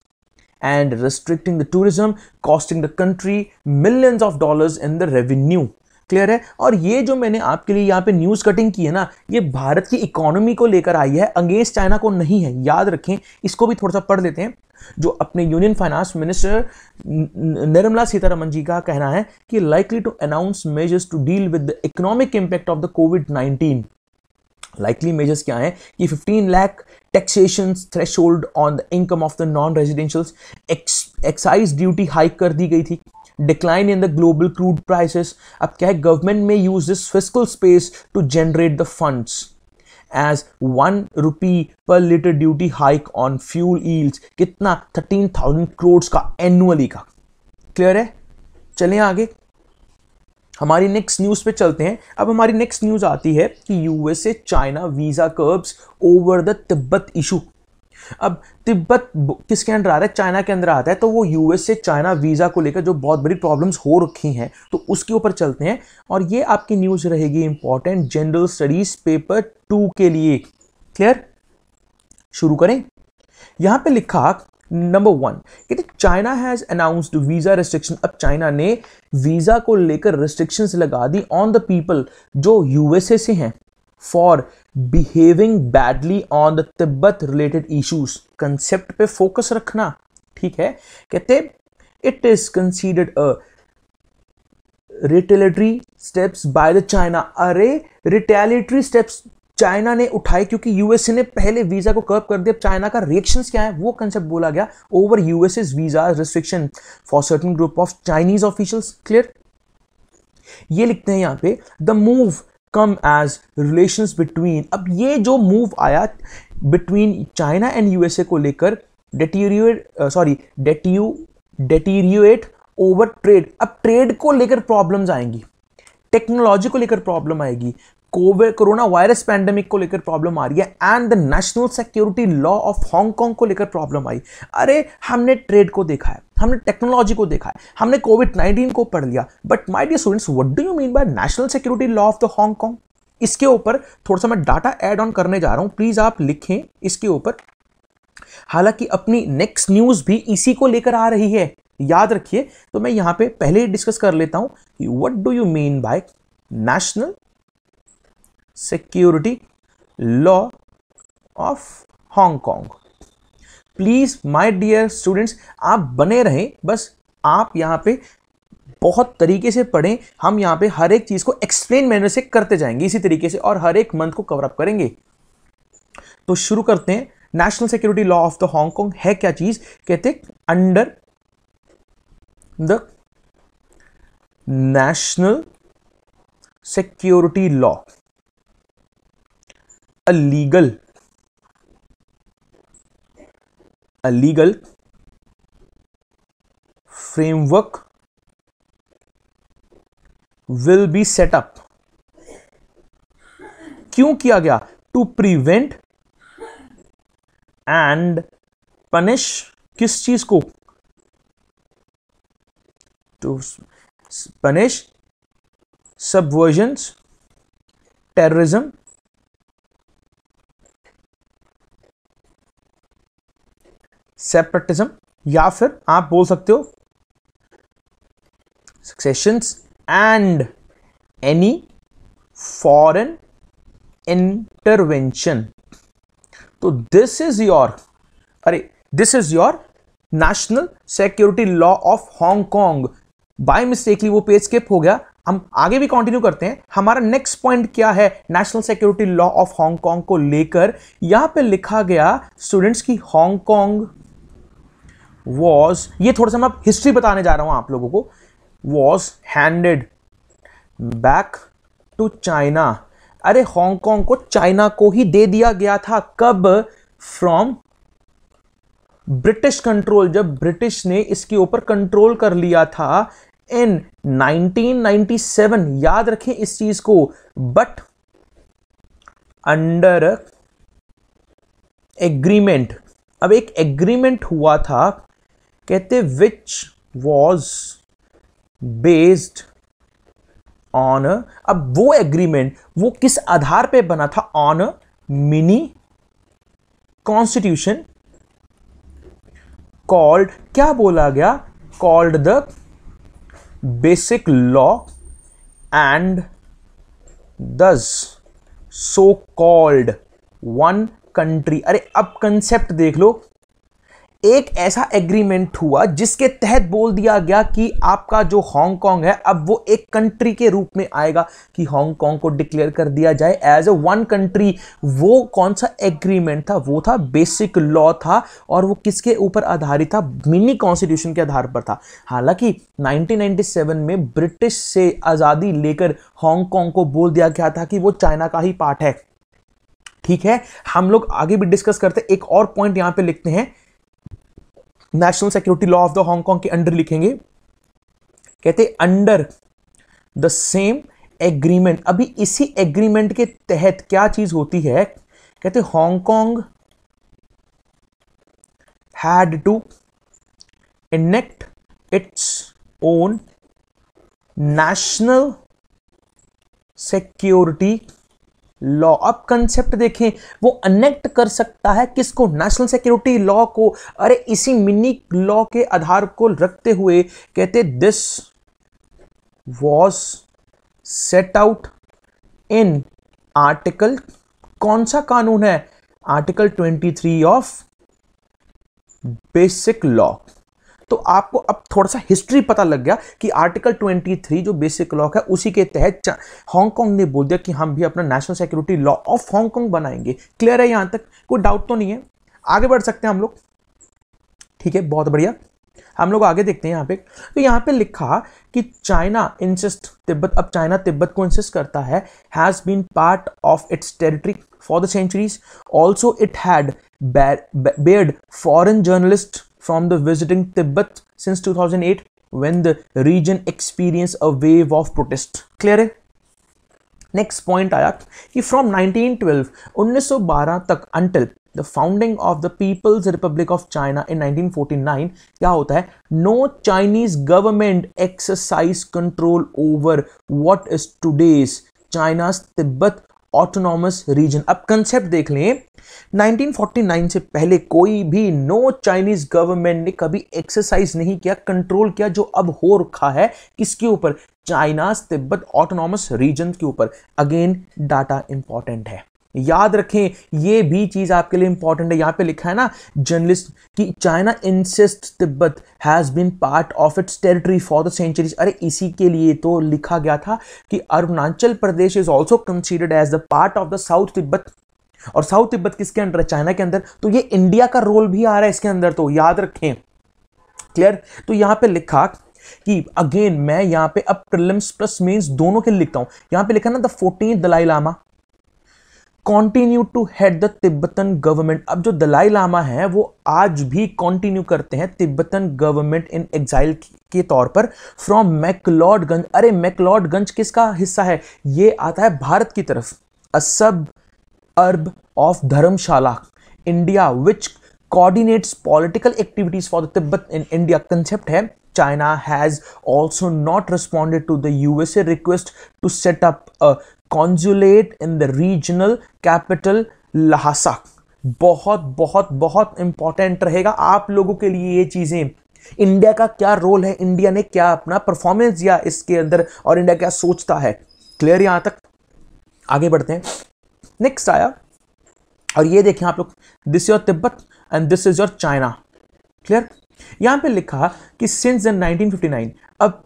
and restricting the tourism costing the country millions of dollars in the revenue clear है और ये जो मैंने आपके लिए यहाँ पे news cutting की है ना ये भारत की इकोनॉमी को लेकर आई है अंगेंस्ट चाइना को नहीं है याद रखें इसको भी थोड़ा सा पढ़ लेते हैं जो अपने union finance minister Nirmala Sitharaman ji का कहना है कि likely to announce measures to deal with the economic impact of the COVID 19 likely measures क्या हैं कि 15 lakh taxation thresh on the income of the non residential excise duty hike कर दी गई थी decline in the global crude prices अब क्या है गवर्नमेंट में use this physical space to generate the funds as one rupee per liter duty hike on fuel yields कितना thirteen thousand crore का एनुअली का क्लियर है चलें आगे हमारी नेक्स्ट न्यूज़ पे चलते हैं अब हमारी नेक्स्ट न्यूज़ आती है कि USA China visa curbs over the Tibet issue अब तिब्बत किसके अंदर आता है चाइना के अंदर आता है तो वो यूएस से चाइना वीज़ा को लेकर जो बहुत बड़ी प्रॉब्लम्स हो रखी हैं तो उसके ऊपर चलते हैं और ये आपकी न्यूज़ रहेगी important general studies paper two के लिए क्लियर शुरू करें यहाँ पे लिखा नंबर वन कहते China has announced visa restriction अब चाइना ने वीजा को लेकर रेस्ट्रिक्शंस लगा दी ऑन द पीपल जो यूएसए से हैं for behaving badly on the Tibet related issues concept पे फोकस रखना ठीक है कहते it is considered a retaliatory steps by the China अरे रिटेलेटरी स्टेप्स चाइना ने उठाए क्योंकि यूएसए ने पहले वीजा को कर्व कर दिया चाइना का रिएक्शन क्या है वो कंसेप्ट बोला गया over USA visa restriction for certain group of Chinese official clear ये लिखते हैं यहां पे the move come as relation between अब ये जो मूव आया बिटवीन चाइना एंड यूएसए को लेकर डेटीरियट सॉरी डेटी डेटीरियट ओवर ट्रेड अब ट्रेड को लेकर प्रॉब्लम्स आएंगी टेक्नोलॉजी को लेकर प्रॉब्लम आएगी कोविड कोरोना वायरस पैंडेमिक को लेकर प्रॉब्लम आ रही है and the national security law of Hong Kong को लेकर प्रॉब्लम आई अरे हमने ट्रेड को देखा है हमने टेक्नोलॉजी को देखा है हमने कोविड नाइन्टीन को पढ़ लिया but my dear students what do you mean by national security law of the Hong Kong इसके ऊपर थोड़ा सा मैं डाटा एड ऑन करने जा रहा हूँ प्लीज़ आप लिखें इसके ऊपर हालांकि अपनी नेक्स्ट न्यूज़ भी इसी को लेकर आ रही है याद रखिए तो मैं यहाँ पे पहले ही डिस्कस कर लेता हूँ what do you mean by national security law of Hong Kong. Please my dear students आप बने रहें बस आप यहाँ पे बहुत तरीके से पढ़ें हम यहाँ पे हर एक चीज़ को एक्सप्लेन मैनर से करते जाएंगे इसी तरीके से और हर एक मंथ को कवर अप करेंगे तो शुरू करते हैं national security law of the Hong Kong है क्या चीज़ कहते under the national security law a legal a legal framework will be set up क्यों किया गया टू प्रिवेंट एंड पनिश किस चीज को to punish subversion terrorism separatism या फिर आप बोल सकते हो secession and any foreign intervention तो दिस इज योर अरे this is your national security law of Hong Kong by mistakenly वो पेज स्किप हो गया हम आगे भी कंटिन्यू करते हैं हमारा नेक्स्ट पॉइंट क्या है national security law of Hong Kong को लेकर यहां पे लिखा गया स्टूडेंट्स की हांगकांग वॉज ये थोड़ा सा मैं हिस्ट्री बताने जा रहा हूँ आप लोगों को was handed back to China अरे हांगकांग को चाइना को ही दे दिया गया था कब फ्रॉम ब्रिटिश कंट्रोल जब ब्रिटिश ने इसके ऊपर कंट्रोल कर लिया था इन 1997 याद रखें इस चीज को बट अंडर एग्रीमेंट अब एक एग्रीमेंट हुआ था कहते विच वॉज बेस्ड ऑन अब वो एग्रीमेंट वो किस आधार पे बना था ऑन मिनी कॉन्स्टिट्यूशन कॉल्ड क्या बोला गया called the basic law and this so called one country अरे अब कंसेप्ट देख लो एक ऐसा एग्रीमेंट हुआ जिसके तहत बोल दिया गया कि आपका जो हांगकांग है अब वो एक कंट्री के रूप में आएगा कि हांगकांग को डिक्लेयर कर दिया जाए एज अ वन कंट्री वो कौन सा एग्रीमेंट था वो था बेसिक लॉ था और वो किसके ऊपर आधारित था मिनी कॉन्स्टिट्यूशन के आधार पर था हालांकि 1997 में ब्रिटिश से आज़ादी लेकर हांगकॉन्ग को बोल दिया गया था कि वो चाइना का ही पार्ट है ठीक है हम लोग आगे भी डिस्कस करते एक और पॉइंट यहां पर लिखते हैं national security law of the Hong Kong के अंडर लिखेंगे कहते अंडर द सेम एग्रीमेंट अभी इसी एग्रीमेंट के तहत क्या चीज होती है कहते Hong Kong had to enact its own national security law अब कंसेप्ट देखें वो अनेक्ट कर सकता है किसको नेशनल सिक्योरिटी लॉ को अरे इसी मिनी लॉ के आधार को रखते हुए कहते this was set out in article कौन सा कानून है आर्टिकल 23 ऑफ बेसिक लॉ तो आपको अब थोड़ा सा हिस्ट्री पता लग गया कि आर्टिकल 23 जो बेसिक लॉ है उसी के तहत हांगकांग ने बोल दिया कि हम भी अपना national security law of Hong Kong बनाएंगे क्लियर है यहां तक कोई डाउट तो नहीं है आगे बढ़ सकते हैं हम लोग ठीक है बहुत बढ़िया हम लोग आगे देखते हैं यहाँ पे तो यहाँ पे लिखा कि चाइना इंसिस्ट तिब्बत अब चाइना तिब्बत को इंसिस्ट करता है has been part of its territory for the centuries also it had barred foreign journalist from the visiting Tibet since 2008 when the region experienced a wave of protest. Clear है? Next point आया कि from 1912 1912 तक until the founding of the People's Republic of China in 1949 क्या होता है no Chinese government exercise control over what is today's China's Tibet autonomous region अब concept देख लें 1949 से पहले कोई भी नो चाइनीज गवर्नमेंट ने कभी एक्सरसाइज नहीं किया कंट्रोल किया जो अब हो रखा है किसके ऊपर चाइनाज तिब्बत ऑटोनॉमस रीजन के ऊपर अगेन डाटा इंपॉर्टेंट है याद रखें ये भी चीज़ आपके लिए इंपॉर्टेंट है यहां पे लिखा है ना जर्नलिस्ट कि China insist Tibet has been part of its territory for the centuries अरे इसी के लिए तो लिखा गया था कि Arunachal Pradesh is also considered as the part of the South Tibet और साउथ तिब्बत किसके अंडर है चाइना के अंदर तो ये इंडिया का रोल भी आ रहा है इसके अंदर तो याद रखें क्लियर तो यहां पे लिखा कि अगेन मैं यहां पे अब प्रिलिम्स प्लस मेंस दोनों के लिखता हूं यहां पे लिखा ना the fourteen Dalai Lama continue to head the Tibetan government अब जो दलाई लामा है वो आज भी कॉन्टिन्यू करते हैं तिब्बतन गवर्नमेंट इन एग्जाइल के तौर पर फ्रॉम मैकलॉडगंज अरे मैकलॉडगंज किसका हिस्सा है ये आता है भारत की तरफ a suburb of Dharamshala India which coordinates political activities for the Tibet in India concept है China has also not responded to the USA request to set up a consulate in the regional capital Lhasa बहुत बहुत बहुत important रहेगा आप लोगों के लिए ये चीज़ें इंडिया का क्या रोल है इंडिया ने क्या अपना परफॉर्मेंस दिया इसके अंदर और इंडिया क्या सोचता है क्लियर यहां तक आगे बढ़ते हैं नेक्स्ट आया और ये देखें आप लोग this your Tibet and this is your China clear यहां पे लिखा कि सिंस इन 1959 अब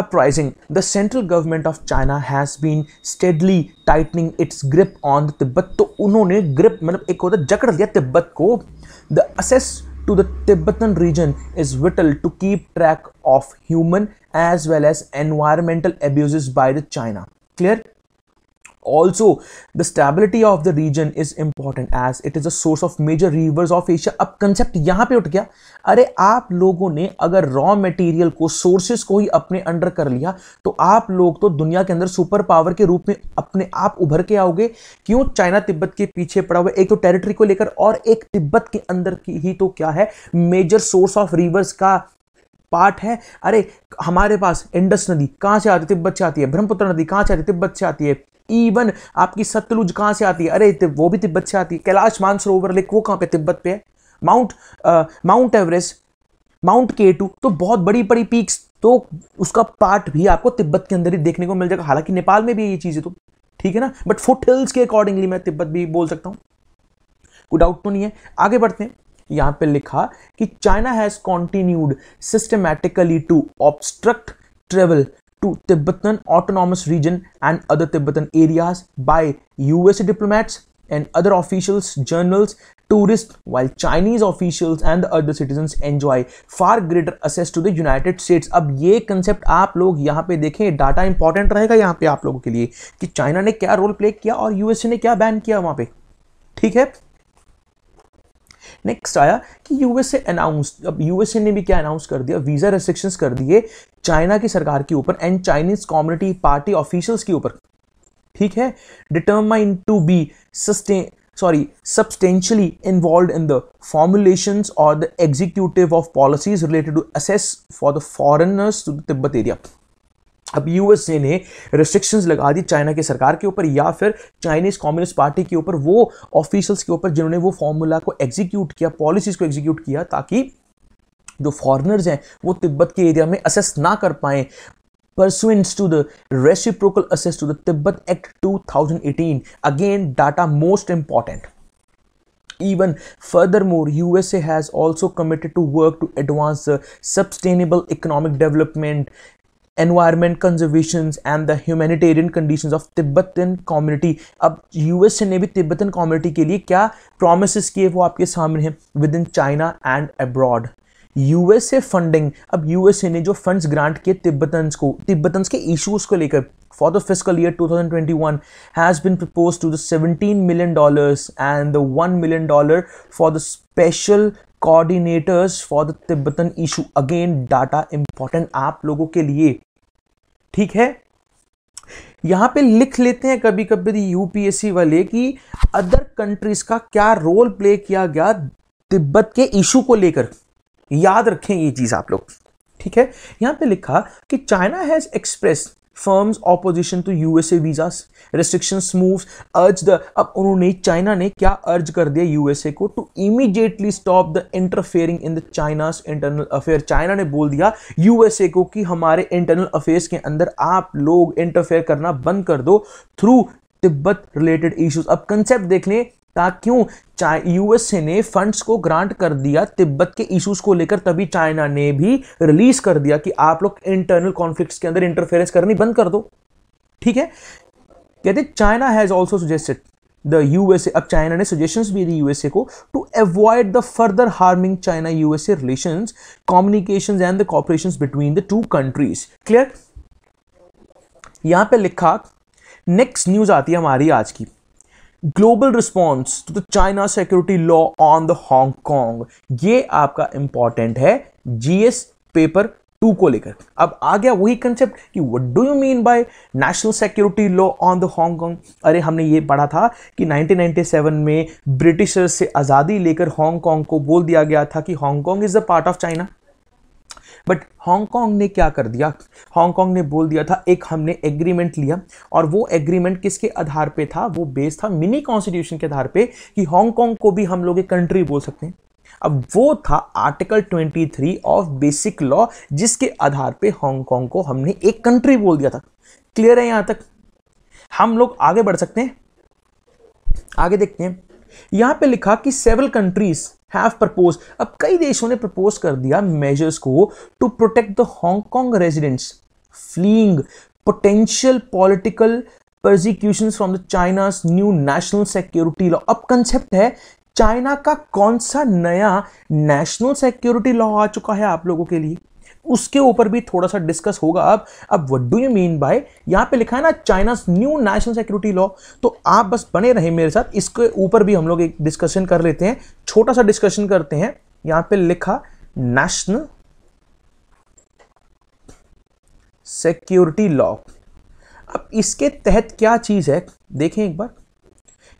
uprising, the central government of China has been steadily tightening its grip on the Tibet. to unhone grip matlab ek hota jakad liya tibet ko The access to the Tibetan region is vital to keep track of human as well as environmental abuses by the China. Clear? Also, the stability of the region is important as it is a source of major rivers of Asia. अब concept यहाँ पे उठ गया अरे आप लोगों ने अगर रॉ मटेरियल को सोर्सेस को ही अपने अंडर कर लिया तो आप लोग तो दुनिया के अंदर सुपर पावर के रूप में अपने आप उभर के आओगे क्यों चाइना तिब्बत के पीछे पड़ा हुआ एक तो टेरिटरी को लेकर और एक तिब्बत के अंदर की ही तो क्या है मेजर सोर्स ऑफ रिवर्स का पार्ट है अरे हमारे पास इंडस नदी कहाँ से आती है तिब्बत से आती है ब्रह्मपुत्र नदी कहाँ से आती है तिब्बत से आती है इवन आपकी सतलुज कहाँ से आती है अरे वो भी तिब्बत से आती है कैलाश मानसरोवर लेक वो कहाँ पे तिब्बत पे है Mount Mount Everest Mount K two तो बहुत बड़ी बड़ी पीक्स तो उसका पार्ट भी आपको तिब्बत के अंदर ही देखने को मिल जाएगा हालांकि नेपाल में भी ये चीज़ें तो ठीक है ना बट फुट हिल्स के अकॉर्डिंगली मैं तिब्बत भी बोल सकता हूँ कोई डाउट तो नहीं है आगे बढ़ते हैं यहां पे लिखा कि China has continued systematically to obstruct travel to Tibetan autonomous region and other Tibetan areas by US diplomats and other officials journals tourist while Chinese officials and other citizen enjoy far greater access to the United States अब ये concept आप लोग यहाँ पे देखें data important रहेगा यहाँ पे आप लोगों के लिए कि चाइना ने क्या रोल प्ले किया और यूएसए ने क्या बैन किया वहां पे ठीक है नेक्स्ट आया कि यूएसए अनाउंस अब यूएसए ने भी क्या अनाउंस कर दिया वीजा रेस्ट्रिक्शन कर दिए चाइना की सरकार के ऊपर and Chinese community party officials के ऊपर ठीक है determine to be sustain sorry substantially involve in the formulation और the executive of policies related to access for the foreigners to the Tibet area अब यूएसए ने रिस्ट्रिक्शंस लगा दी China की सरकार के ऊपर या फिर चाइनीज कम्युनिस्ट पार्टी के ऊपर वो ऑफिशियल्स के ऊपर जिन्होंने वो फॉर्मूला को एग्जीक्यूट किया पॉलिसीज को एग्जीक्यूट किया ताकि जो फॉरनर्स हैं वो तिब्बत के एरिया में असेस ना कर पाए pursuance to the reciprocal access to the Tibet act 2018 again data most important even further more U S has also committed to work to advance sustainable economic development environment conservation and the humanitarian condition of Tibetan community अब ए ने भी Tibetan community के लिए क्या promise किए वो आपके सामने हैं within China and abroad USA funding अब यूएसए ने जो फंड्स ग्रांट किए तिब्बतन को तिब्बतन के इशूज़ को लेकर for the fiscal year 2021 has been propose to the 17 million dollars and the one million dollar for the special coordinators for the Tibetan issue again data important आप लोगों के लिए ठीक है यहां पे लिख लेते हैं कभी कभी यूपीएससी वाले कि अदर कंट्रीज का क्या रोल प्ले किया गया तिब्बत के इशू को लेकर याद रखें ये चीज आप लोग ठीक है यहां पे लिखा कि China has express firms opposition to USA visa restriction move urge the अब उन्होंने चाइना ने क्या अर्ज कर दिया यूएसए को to immediately stop the interfering in the China internal affair China ने बोल दिया यूएसए को कि हमारे इंटरनल अफेयर्स के अंदर आप लोग इंटरफेयर करना बंद कर दो थ्रू तिब्बत रिलेटेड इश्यूज अब कंसेप्ट देख लें था क्यों यूएसए ने फंड्स को ग्रांट कर दिया तिब्बत के इश्यूज को लेकर तभी चाइना ने भी रिलीज कर दिया कि आप लोग इंटरनल कॉन्फ्लिक्ट्स के अंदर इंटरफेरेंस करनी बंद कर दो ठीक है कहते China has also suggested the USA अब चाइना ने सजेशन भी दी यूएसए को to avoid the further harming China USA relation communication and the cooperation between the two countries clear यहां पे लिखा नेक्स्ट न्यूज आती है हमारी आज की global response to the China security law on the Hong Kong ये आपका इंपॉर्टेंट है जीएस पेपर टू को लेकर अब आ गया वही कंसेप्ट कि what do you mean by national security law on the Hong Kong अरे हमने ये पढ़ा था कि 1997 में ब्रिटिशर्स से आज़ादी लेकर हांगकॉन्ग को बोल दिया गया था कि Hong Kong is a part of China but Hong Kong ने क्या कर दिया हांगकांग ने बोल दिया था एक हमने एग्रीमेंट लिया और वो एग्रीमेंट किसके आधार पे था वो बेस था मिनी कॉन्स्टिट्यूशन के आधार पे कि हांगकांग को भी हम लोग एक कंट्री बोल सकते हैं अब वो था आर्टिकल 23 ऑफ बेसिक लॉ जिसके आधार पे हांगकांग को हमने एक कंट्री बोल दिया था क्लियर है यहां तक हम लोग आगे बढ़ सकते हैं आगे देखते हैं यहां पे लिखा कि सेवल कंट्रीज हैव प्रपोज अब कई देशों ने प्रपोज कर दिया मेजर्स को to protect the Hong Kong residents fleeing potential political prosecution from the China's new national security law अब कंसेप्ट है चाइना का कौन सा नया नेशनल सिक्योरिटी लॉ आ चुका है आप लोगों के लिए उसके ऊपर भी थोड़ा सा डिस्कस होगा अब अब what do you mean by यहाँ पे लिखा है ना China new national security law तो आप बस बने रहे मेरे साथ इसके ऊपर भी हम लोग एक डिस्कशन कर लेते हैं छोटा सा डिस्कशन करते हैं यहाँ पे लिखा नेशनल सिक्योरिटी लॉ अब इसके तहत क्या चीज़ है देखें एक बार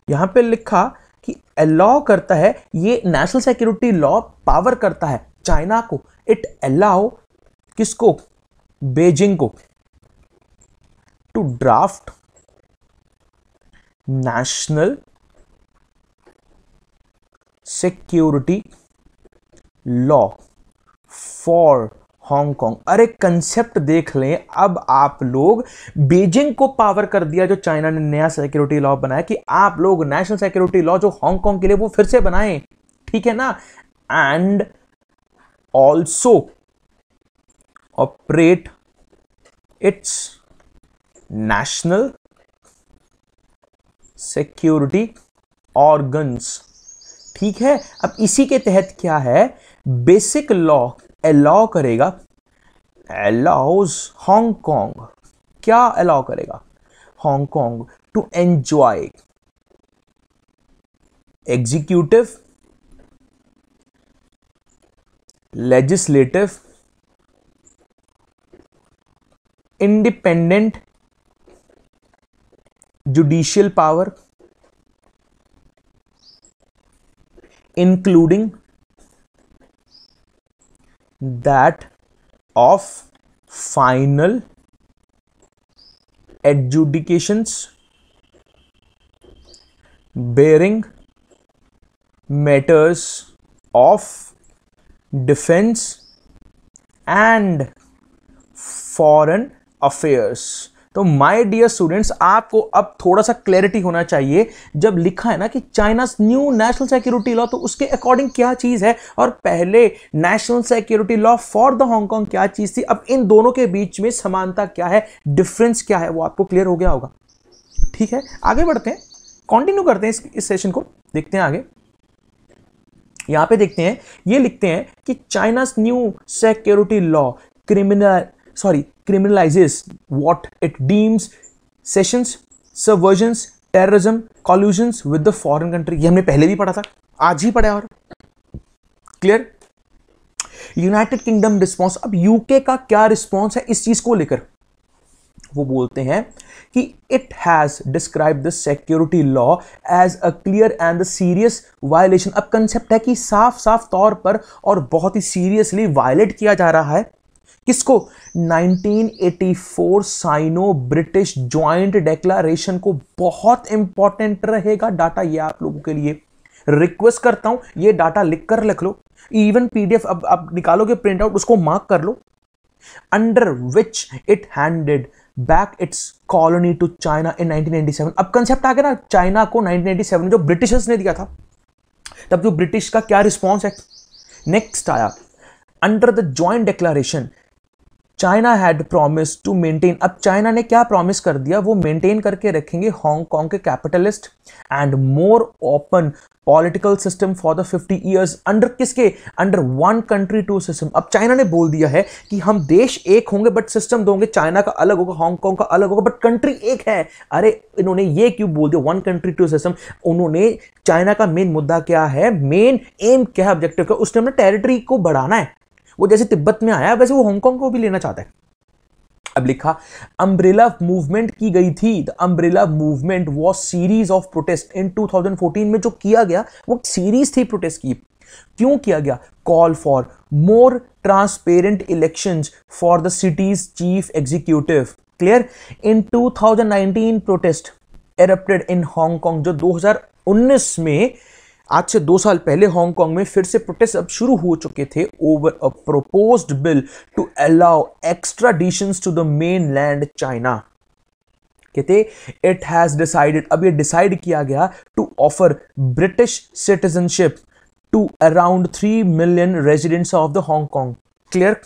यहाँ पर लिखा कि अलाउ करता है ये नेशनल सिक्योरिटी लॉ पावर करता है चाइना को इट अलाउ किसको बेजिंग को to draft national security law for Hong Kong अरे कंसेप्ट देख लें अब आप लोग बीजिंग को पावर कर दिया जो चाइना ने नया सिक्योरिटी लॉ बनाया कि आप लोग नेशनल सिक्योरिटी लॉ जो हांगकांग के लिए वो फिर से बनाएं ठीक है ना and also operate its national security organs ठीक है अब इसी के तहत क्या है बेसिक लॉ अलाउ करेगा अलाउज हांगकॉन्ग क्या अलाउ करेगा Hong Kong to enjoy executive legislative independent judicial power including that of final adjudications bearing matters of defense and foreign affairs तो माय डियर स्टूडेंट्स आपको अब थोड़ा सा क्लैरिटी होना चाहिए जब लिखा है ना कि China new national security law तो उसके अकॉर्डिंग क्या चीज है और पहले national security law for the Hong Kong क्या चीज थी अब इन दोनों के बीच में समानता क्या है डिफरेंस क्या है वो आपको क्लियर हो गया होगा ठीक है आगे बढ़ते हैं कॉन्टिन्यू करते हैं इस, इस सेशन को देखते हैं आगे यहाँ पे देखते हैं ये लिखते हैं कि China's new security law criminal sorry criminalizes what it deems secessions subversions terrorism collusions with the foreign country ये हमने पहले भी पढ़ा था आज ही पढ़ा और क्लियर यूनाइटेड किंगडम रिस्पॉन्स अब यूके का क्या रिस्पॉन्स है इस चीज को लेकर वो बोलते हैं कि it has describe the security law as a clear and serious violation अब कंसेप्ट है कि साफ साफ तौर पर और बहुत ही सीरियसली वायलेट किया जा रहा है किसको 1984 साइनो ब्रिटिश ज्वाइंट डेक्लारेशन को बहुत इंपॉर्टेंट रहेगा डाटा ये आप लोगों के लिए रिक्वेस्ट करता हूं ये डाटा लिख कर लिख लो इवन पीडीएफ अब आप निकालोगे प्रिंट आउट उसको मार्क कर लो under which it handed back its colony to China in 1997 अब कंसेप्ट आ गया ना चाइना को 1997 जो ब्रिटिशर्स ने दिया था तब जो ब्रिटिश का क्या रिस्पॉन्स है नेक्स्ट आया under the joint declaration China had promise to maintain अब चाइना ने क्या प्रॉमिस कर दिया वो मेंटेन करके रखेंगे हांगकांग के capitalist and more open political system for the 50 years under किसके under one country two system अब चाइना ने बोल दिया है कि हम देश एक होंगे बट सिस्टम दोगे चाइना का अलग होगा हांगकांग का अलग होगा बट कंट्री एक है अरे इन्होंने ये क्यों बोल दिया वन कंट्री टू सिस्टम उन्होंने चाइना का मेन मुद्दा क्या है मेन एम क्या है ऑब्जेक्टिव का उसने अपना टेरिटरी को बढ़ाना है वो जैसे तिब्बत में आया वैसे वो हांगकॉन्ग को भी लेना चाहता है अब लिखा अम्ब्रेला मूवमेंट की गई थी the umbrella movement was series of protest in 2014 में जो किया गया वो सीरीज थी प्रोटेस्ट की क्यों किया गया call for more transparent election for the city's chief executive clear in 2019 protest erupted in Hong Kong जो 2019 में आज से दो साल पहले हांगकांग में फिर से प्रोटेस्ट अब शुरू हो चुके थे over a proposed bill to allow extradition to the mainland China कहते इट हैज डिसाइडेड अब ये डिसाइड किया गया to offer British citizenship to around three million residents of the Hong Kong clear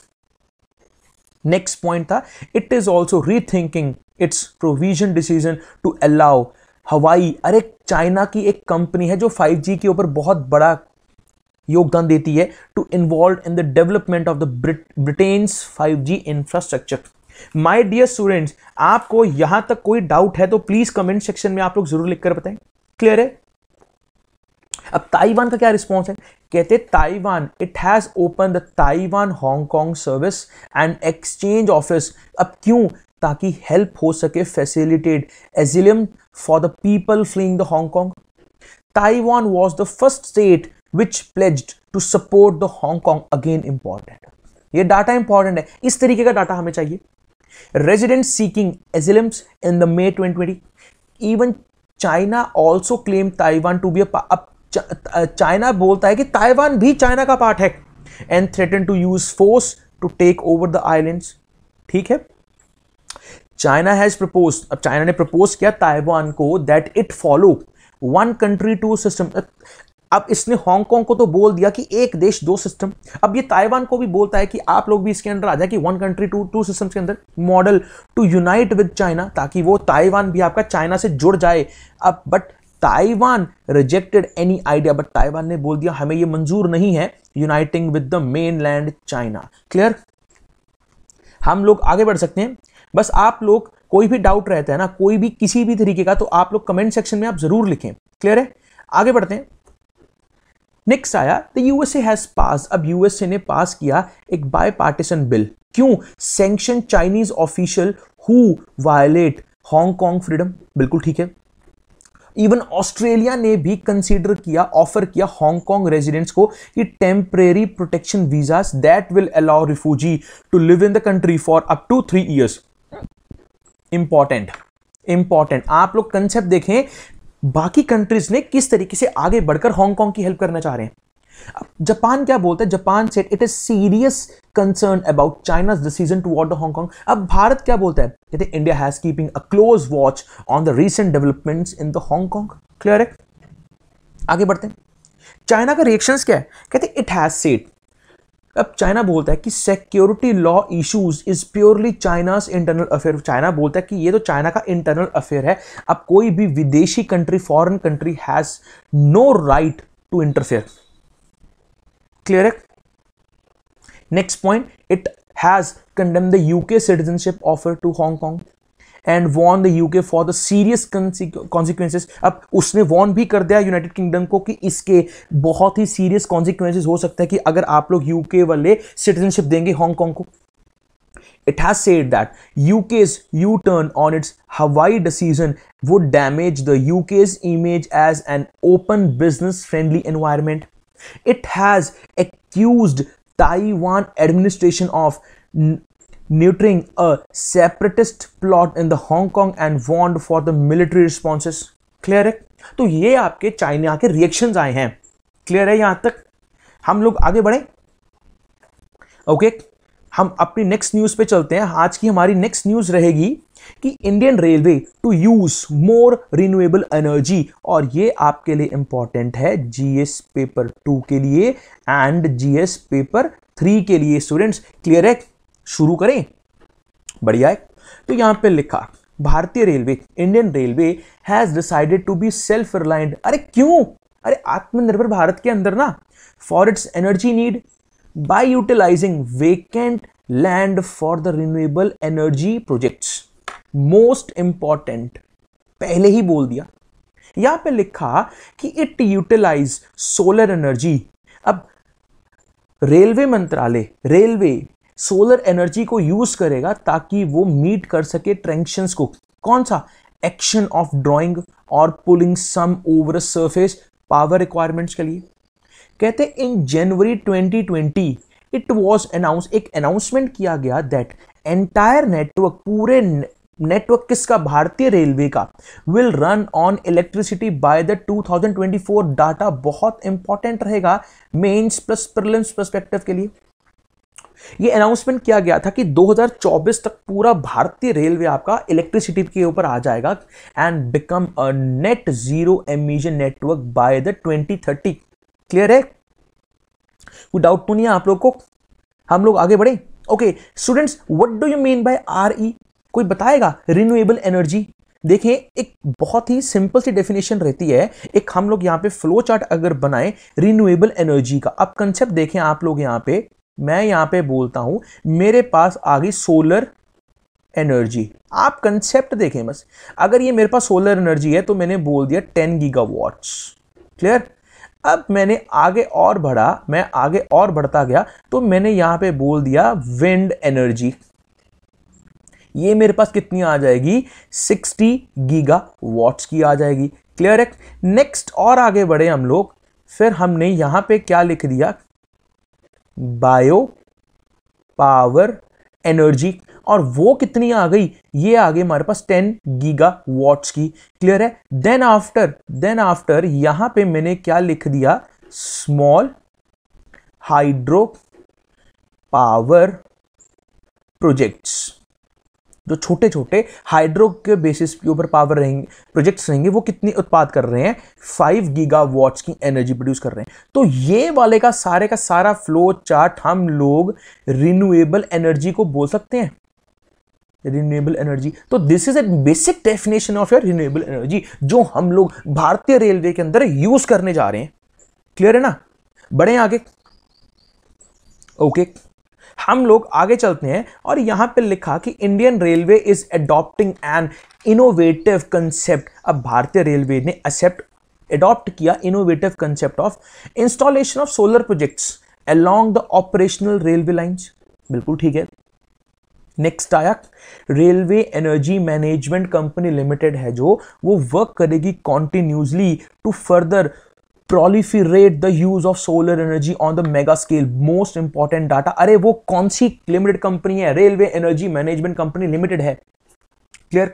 next point था it is also rethinking its provision decision to allow Huawei अरे China की एक company है जो 5G के ऊपर बहुत बड़ा योगदान देती है to involve in the development of the Britain's 5G infrastructure my dear students आपको यहां तक कोई डाउट है तो प्लीज कमेंट सेक्शन में आप लोग जरूर लिखकर बताएं क्लियर है अब ताइवान का क्या रिस्पॉन्स है कहते Taiwan it has open the Taiwan Hong Kong service and exchange office अब क्यों ताकि हेल्प हो सके facilitate asylum for the people fleeing the Hong Kong Taiwan was the first state which pledged to support the Hong Kong again important ये data important है इस तरीके का डाटा हमें चाहिए resident seeking asylums in the May twenty twenty even China also claim Taiwan to be अब China बोलता है कि ताइवान भी चाइना का पार्ट है and threaten to use force to take over the islands ठीक है चाइना हैज प्रपोज अब चाइना ने प्रपोज किया ताइवान को that it follow one country two system अब इसने हांगकांग को तो बोल दिया कि एक देश दो सिस्टम अब ये ताइवान को भी बोलता है कि आप लोग भी इसके अंदर आ जाए कि one country two two system के अंदर model to unite with China ताकि वो ताइवान भी आपका चाइना से जुड़ जाए अब but Taiwan rejected any idea but Taiwan ने बोल दिया हमें ये मंजूर नहीं है uniting with the mainland China clear हम लोग आगे बढ़ सकते हैं बस आप लोग कोई भी डाउट रहता है ना कोई भी किसी भी तरीके का तो आप लोग कमेंट सेक्शन में आप जरूर लिखें क्लियर है आगे बढ़ते हैं नेक्स्ट आया द यूएसए हैज पास अब यूएसए ने पास किया एक बाय पार्टीशन बिल क्यों sanction Chinese official who violate Hong Kong freedom बिल्कुल ठीक है इवन ऑस्ट्रेलिया ने भी कंसीडर किया ऑफर किया हांगकांग रेजिडेंट्स को कि temporary protection visa that will allow refugee to live in the country for up to three years important important आप लोग कंसेप्ट देखें बाकी कंट्रीज ने किस तरीके से आगे बढ़कर हांगकांग की हेल्प करना चाह रहे हैं जापान क्या बोलता है Japan said it is serious concern about China's decision to the Hong Kong अब भारत क्या बोलता है कहते हैं India has keeping a close watch on the recent development in the Hong Kong clear है आगे बढ़ते हैं चाइना का रिएक्शन क्या है कहते इट हैज सेट अब चाइना बोलता है कि security law issues is purely China's internal affair China बोलता है कि ये तो चाइना का इंटरनल अफेयर है अब कोई भी विदेशी country foreign country has no right to interfere clear है next point it has condemn the UK citizenship offer to Hong Kong and warn the UK for the serious consequences अब उसने Warne भी कर दिया यूनाइटेड किंगडम को कि इसके बहुत ही सीरियस कॉन्सिक्वेंसेज हो सकता है कि अगर आप लोग यूके वाले सिटीजनशिप देंगे हांगकॉन्ग को it has said that UK's U-turn on its Hawaii decision would damage the UK's image as an open business-friendly environment. It has accused Taiwan administration of neutering a separatist plot in the Hong Kong and warned for the military responses. Clear है तो ये आपके China के reaction आए हैं clear है यहां तक हम लोग आगे बढ़े ओके okay, हम अपनी नेक्स्ट न्यूज पे चलते हैं आज की हमारी नेक्स्ट न्यूज रहेगी कि Indian railway to use more renewable energy और ये आपके लिए इंपॉर्टेंट है जीएस पेपर टू के लिए एंड जीएस पेपर थ्री के लिए स्टूडेंट्स क्लियर है शुरू करें बढ़िया है तो यहां पे लिखा भारतीय railway Indian railway has decided to be self reliant अरे क्यों अरे आत्मनिर्भर भारत के अंदर ना for its energy need by utilizing vacant land for the renewable energy projects most important पहले ही बोल दिया यहां पे लिखा कि इट यूटिलाइज सोलर एनर्जी अब रेलवे मंत्रालय रेलवे सोलर एनर्जी को यूज करेगा ताकि वो मीट कर सके ट्रेंक्शंस को कौन सा एक्शन ऑफ ड्राइंग और pulling some over surface power requirements के लिए कहते in January 2020 it was announce एक अनाउंसमेंट किया गया दैट एंटायर नेटवर्क पूरे नेटवर्क किसका भारतीय रेलवे का will run on electricity by the 2024 data बहुत इंपॉर्टेंट रहेगा मेंस प्लस प्रिलिम्स पर्सपेक्टिव के लिए ये अनाउंसमेंट किया गया था कि 2024 तक पूरा भारतीय रेलवे आपका इलेक्ट्रिसिटी के ऊपर आ जाएगा and become a net zero emission network by the 2030 clear है कोई डाउट तो नहीं है आप लोग को हम लोग आगे बढ़े okay students what do you mean by R E कोई बताएगा रिन्यूएबल एनर्जी देखें एक बहुत ही सिंपल सी डेफिनेशन रहती है एक हम लोग यहाँ पे फ्लो चार्ट अगर बनाएं रिन्यूएबल एनर्जी का अब कंसेप्ट देखें आप लोग यहाँ पे मैं यहाँ पे बोलता हूँ मेरे पास आ गई सोलर एनर्जी आप कंसेप्ट देखें बस अगर ये मेरे पास सोलर एनर्जी है तो मैंने बोल दिया टेन गीगा क्लियर अब मैंने आगे और बढ़ा मैं आगे और बढ़ता गया तो मैंने यहाँ पे बोल दिया विंड एनर्जी ये मेरे पास कितनी आ जाएगी 60 गीगा वॉट्स की आ जाएगी क्लियर है नेक्स्ट और आगे बढ़े हम लोग फिर हमने यहाँ पे क्या लिख दिया बायो पावर एनर्जी और वो कितनी आ गई ये आ गई हमारे पास 10 गीगा वॉट्स की क्लियर है देन आफ्टर देन आफ्टर यहां पे मैंने क्या लिख दिया स्मॉल हाइड्रो पावर प्रोजेक्ट्स जो छोटे छोटे हाइड्रो के बेसिस के ऊपर पावर रहेंगे प्रोजेक्ट्स रहेंगे वो कितनी उत्पाद कर रहे हैं फाइव गीगा वॉट्स की एनर्जी प्रोड्यूस कर रहे हैं तो ये वाले का सारे का सारा फ्लो चार्ट हम लोग रिन्यूएबल एनर्जी को बोल सकते हैं रिन्यूएबल एनर्जी तो this is a basic definition of your renewable energy जो हम लोग भारतीय रेलवे के अंदर यूज करने जा रहे हैं क्लियर है ना बड़े आगे ओके okay. हम लोग आगे चलते हैं और यहाँ पे लिखा कि Indian railway is adopting an innovative concept अब भारतीय रेलवे ने एक्सेप्ट एडॉप्ट किया innovative concept of installation of solar projects along the operational railway lines बिल्कुल ठीक है नेक्स्ट आया railway energy management company limited है जो वो वर्क करेगी continuously to further proliferate the use of solar energy on the mega scale most important data अरे वो कौन सी लिमिटेड कंपनी है railway energy management company limited है क्लियर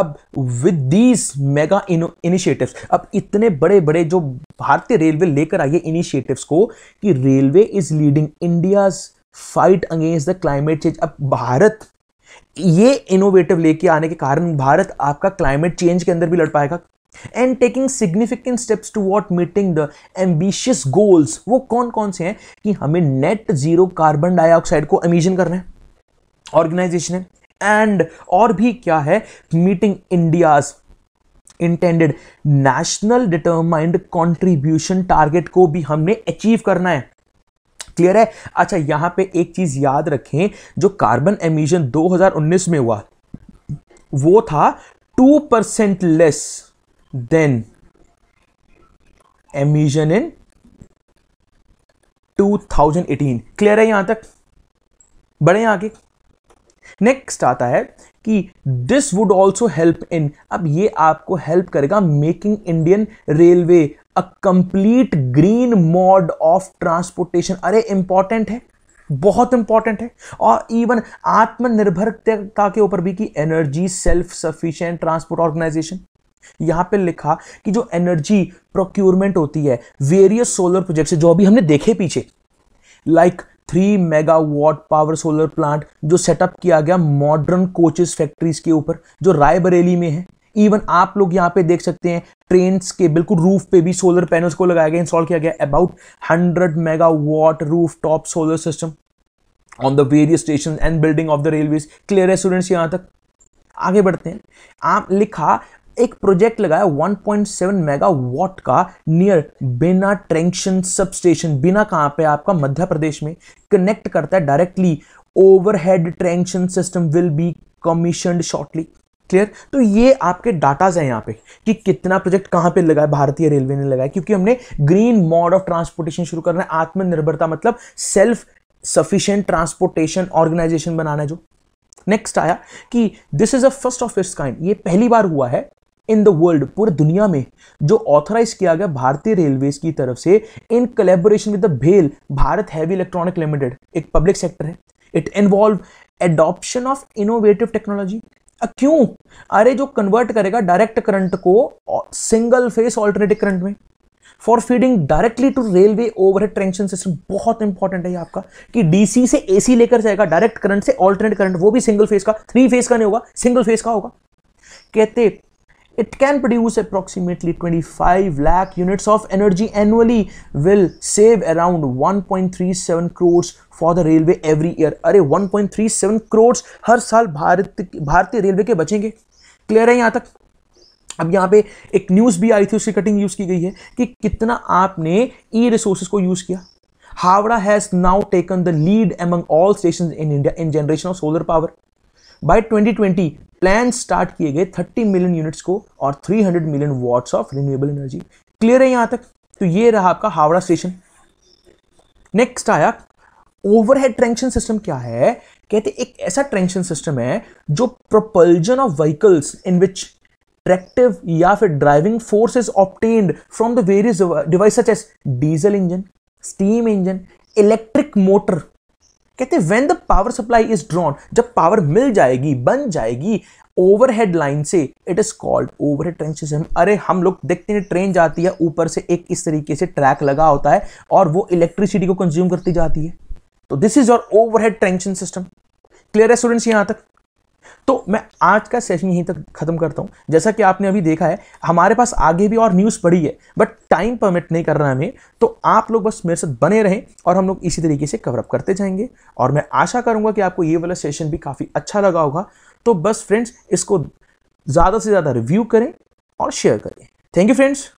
अब विद दीज मेगा इनिशिएटिव्स अब इतने बड़े बड़े जो भारतीय रेलवे लेकर आई है इनिशिएटिव्स को कि railway is leading India fight against the climate change अब भारत ये इनोवेटिव लेके आने के कारण भारत आपका क्लाइमेट चेंज के अंदर भी लड़ पाएगा एंड टेकिंग सिग्निफिकेंट स्टेप्स टू वॉट मीटिंग द एम्बिशियस गोल्स वो कौन कौन से हैं कि हमें नेट जीरो कार्बन डाइऑक्साइड को अमीजन करना है ऑर्गेनाइजेशन है एंड और भी क्या है meeting India intended national determined contribution target को भी हमने अचीव करना है क्लियर है अच्छा यहां पे एक चीज याद रखें जो कार्बन एमिशन 2019 में हुआ वो था two percent less then emission in 2018 clear है यहां तक बढ़े आगे नेक्स्ट आता है कि this would also help in अब ये आपको हेल्प करेगा making Indian railway a complete green mode of transportation अरे इंपॉर्टेंट है बहुत इंपॉर्टेंट है और इवन आत्मनिर्भरता के ऊपर भी कि energy self sufficient transport organization यहां पे लिखा कि जो एनर्जी प्रोक्योरमेंट होती है वेरियस सोलर प्रोजेक्ट से जो अभी हमने देखे पीछे like like three megawatt power solar plant जो सेटअप किया गया मॉडर्न कोचेस फैक्ट्रीज के ऊपर जो रायबरेली में है इवन आप लोग यहाँ पे देख सकते हैं ट्रेन के बिल्कुल रूफ पे भी सोलर पैनल्स को लगाया गया इंस्टॉल किया गया about hundred megawatt rooftop solar system on the various station and building of the railway clear है स्टूडेंट्स यहाँ तक आगे बढ़ते हैं आप लिखा एक प्रोजेक्ट लगाया 1.7 मेगावाट का नियर बिना ट्रेंक्शन सब स्टेशन बिना कहां पे आपका मध्य प्रदेश में कनेक्ट करता है directly overhead traction system will be commission shortly clear तो ये आपके डाटाज हैं यहाँ पे कि कितना प्रोजेक्ट कहाँ पे लगा है भारतीय रेलवे ने लगाया क्योंकि हमने ग्रीन मोड ऑफ ट्रांसपोर्टेशन शुरू करना है आत्मनिर्भरता मतलब सेल्फ सफिशियंट ट्रांसपोर्टेशन ऑर्गेनाइजेशन बनाना है जो नेक्स्ट आया कि this is a first of its kind ये पहली बार हुआ है इन द वर्ल्ड पूरे दुनिया में जो ऑथराइज किया गया भारतीय रेलवे की तरफ से इन कलेबोरेशन विद द भेल भारत हैवी इलेक्ट्रॉनिक लिमिटेड एक पब्लिक सेक्टर है it involve adoption of innovative technology क्यों अरे जो कन्वर्ट करेगा डायरेक्ट करंट को सिंगल फेस ऑल्टरनेटिव करंट में for feeding directly to railway overhead traction system बहुत इंपॉर्टेंट है आपका कि डीसी से एसी लेकर जाएगा डायरेक्ट करंट से ऑल्टरनेट करंट वो भी सिंगल फेस का थ्री फेस का नहीं होगा सिंगल फेस का होगा कहते it can produce approximately 25 lakh units of energy annually will save around 1.37 crores for the railway every year अरे 1.37 करोड़ हर साल भारत भारतीय रेलवे के बचेंगे क्लियर है यहाँ तक अब यहाँ पे एक न्यूज़ भी आई थी उसकी कटिंग यूज़ की गई है कि कितना आपने ई रिसोर्सेज को यूज़ किया Howrah has now taken the lead among all station in India in generation of solar power by 2020 plan start किए गए 30 मिलियन यूनिट्स को और 300 million watts of renewable energy clear है यहां तक तो ये रहा आपका हावड़ा स्टेशन नेक्स्ट आया ओवरहेड ट्रेंक्शन सिस्टम क्या है कहते एक ऐसा ट्रेंक्शन सिस्टम है जो propulsion of vehicles in which tractive या फिर driving force is obtained from the various device such as diesel engine steam engine electric motor कहते when the power supply is drawn जब पावर मिल जाएगी बन जाएगी ओवरहेड लाइन से it is called overhead train system अरे हम लोग देखते हैं ट्रेन जाती है ऊपर से एक इस तरीके से ट्रैक लगा होता है और वो इलेक्ट्रिसिटी को कंज्यूम करती जाती है तो this is your overhead traction system clear है स्टूडेंट्स यहां तक तो मैं आज का सेशन यहीं तक खत्म करता हूँ जैसा कि आपने अभी देखा है हमारे पास आगे भी और न्यूज़ पड़ी है बट टाइम परमिट नहीं कर रहा हमें तो आप लोग बस मेरे साथ बने रहें और हम लोग इसी तरीके से कवरअप करते जाएंगे और मैं आशा करूँगा कि आपको ये वाला सेशन भी काफ़ी अच्छा लगा होगा तो बस फ्रेंड्स इसको ज़्यादा से ज़्यादा रिव्यू करें और शेयर करें थैंक यू फ्रेंड्स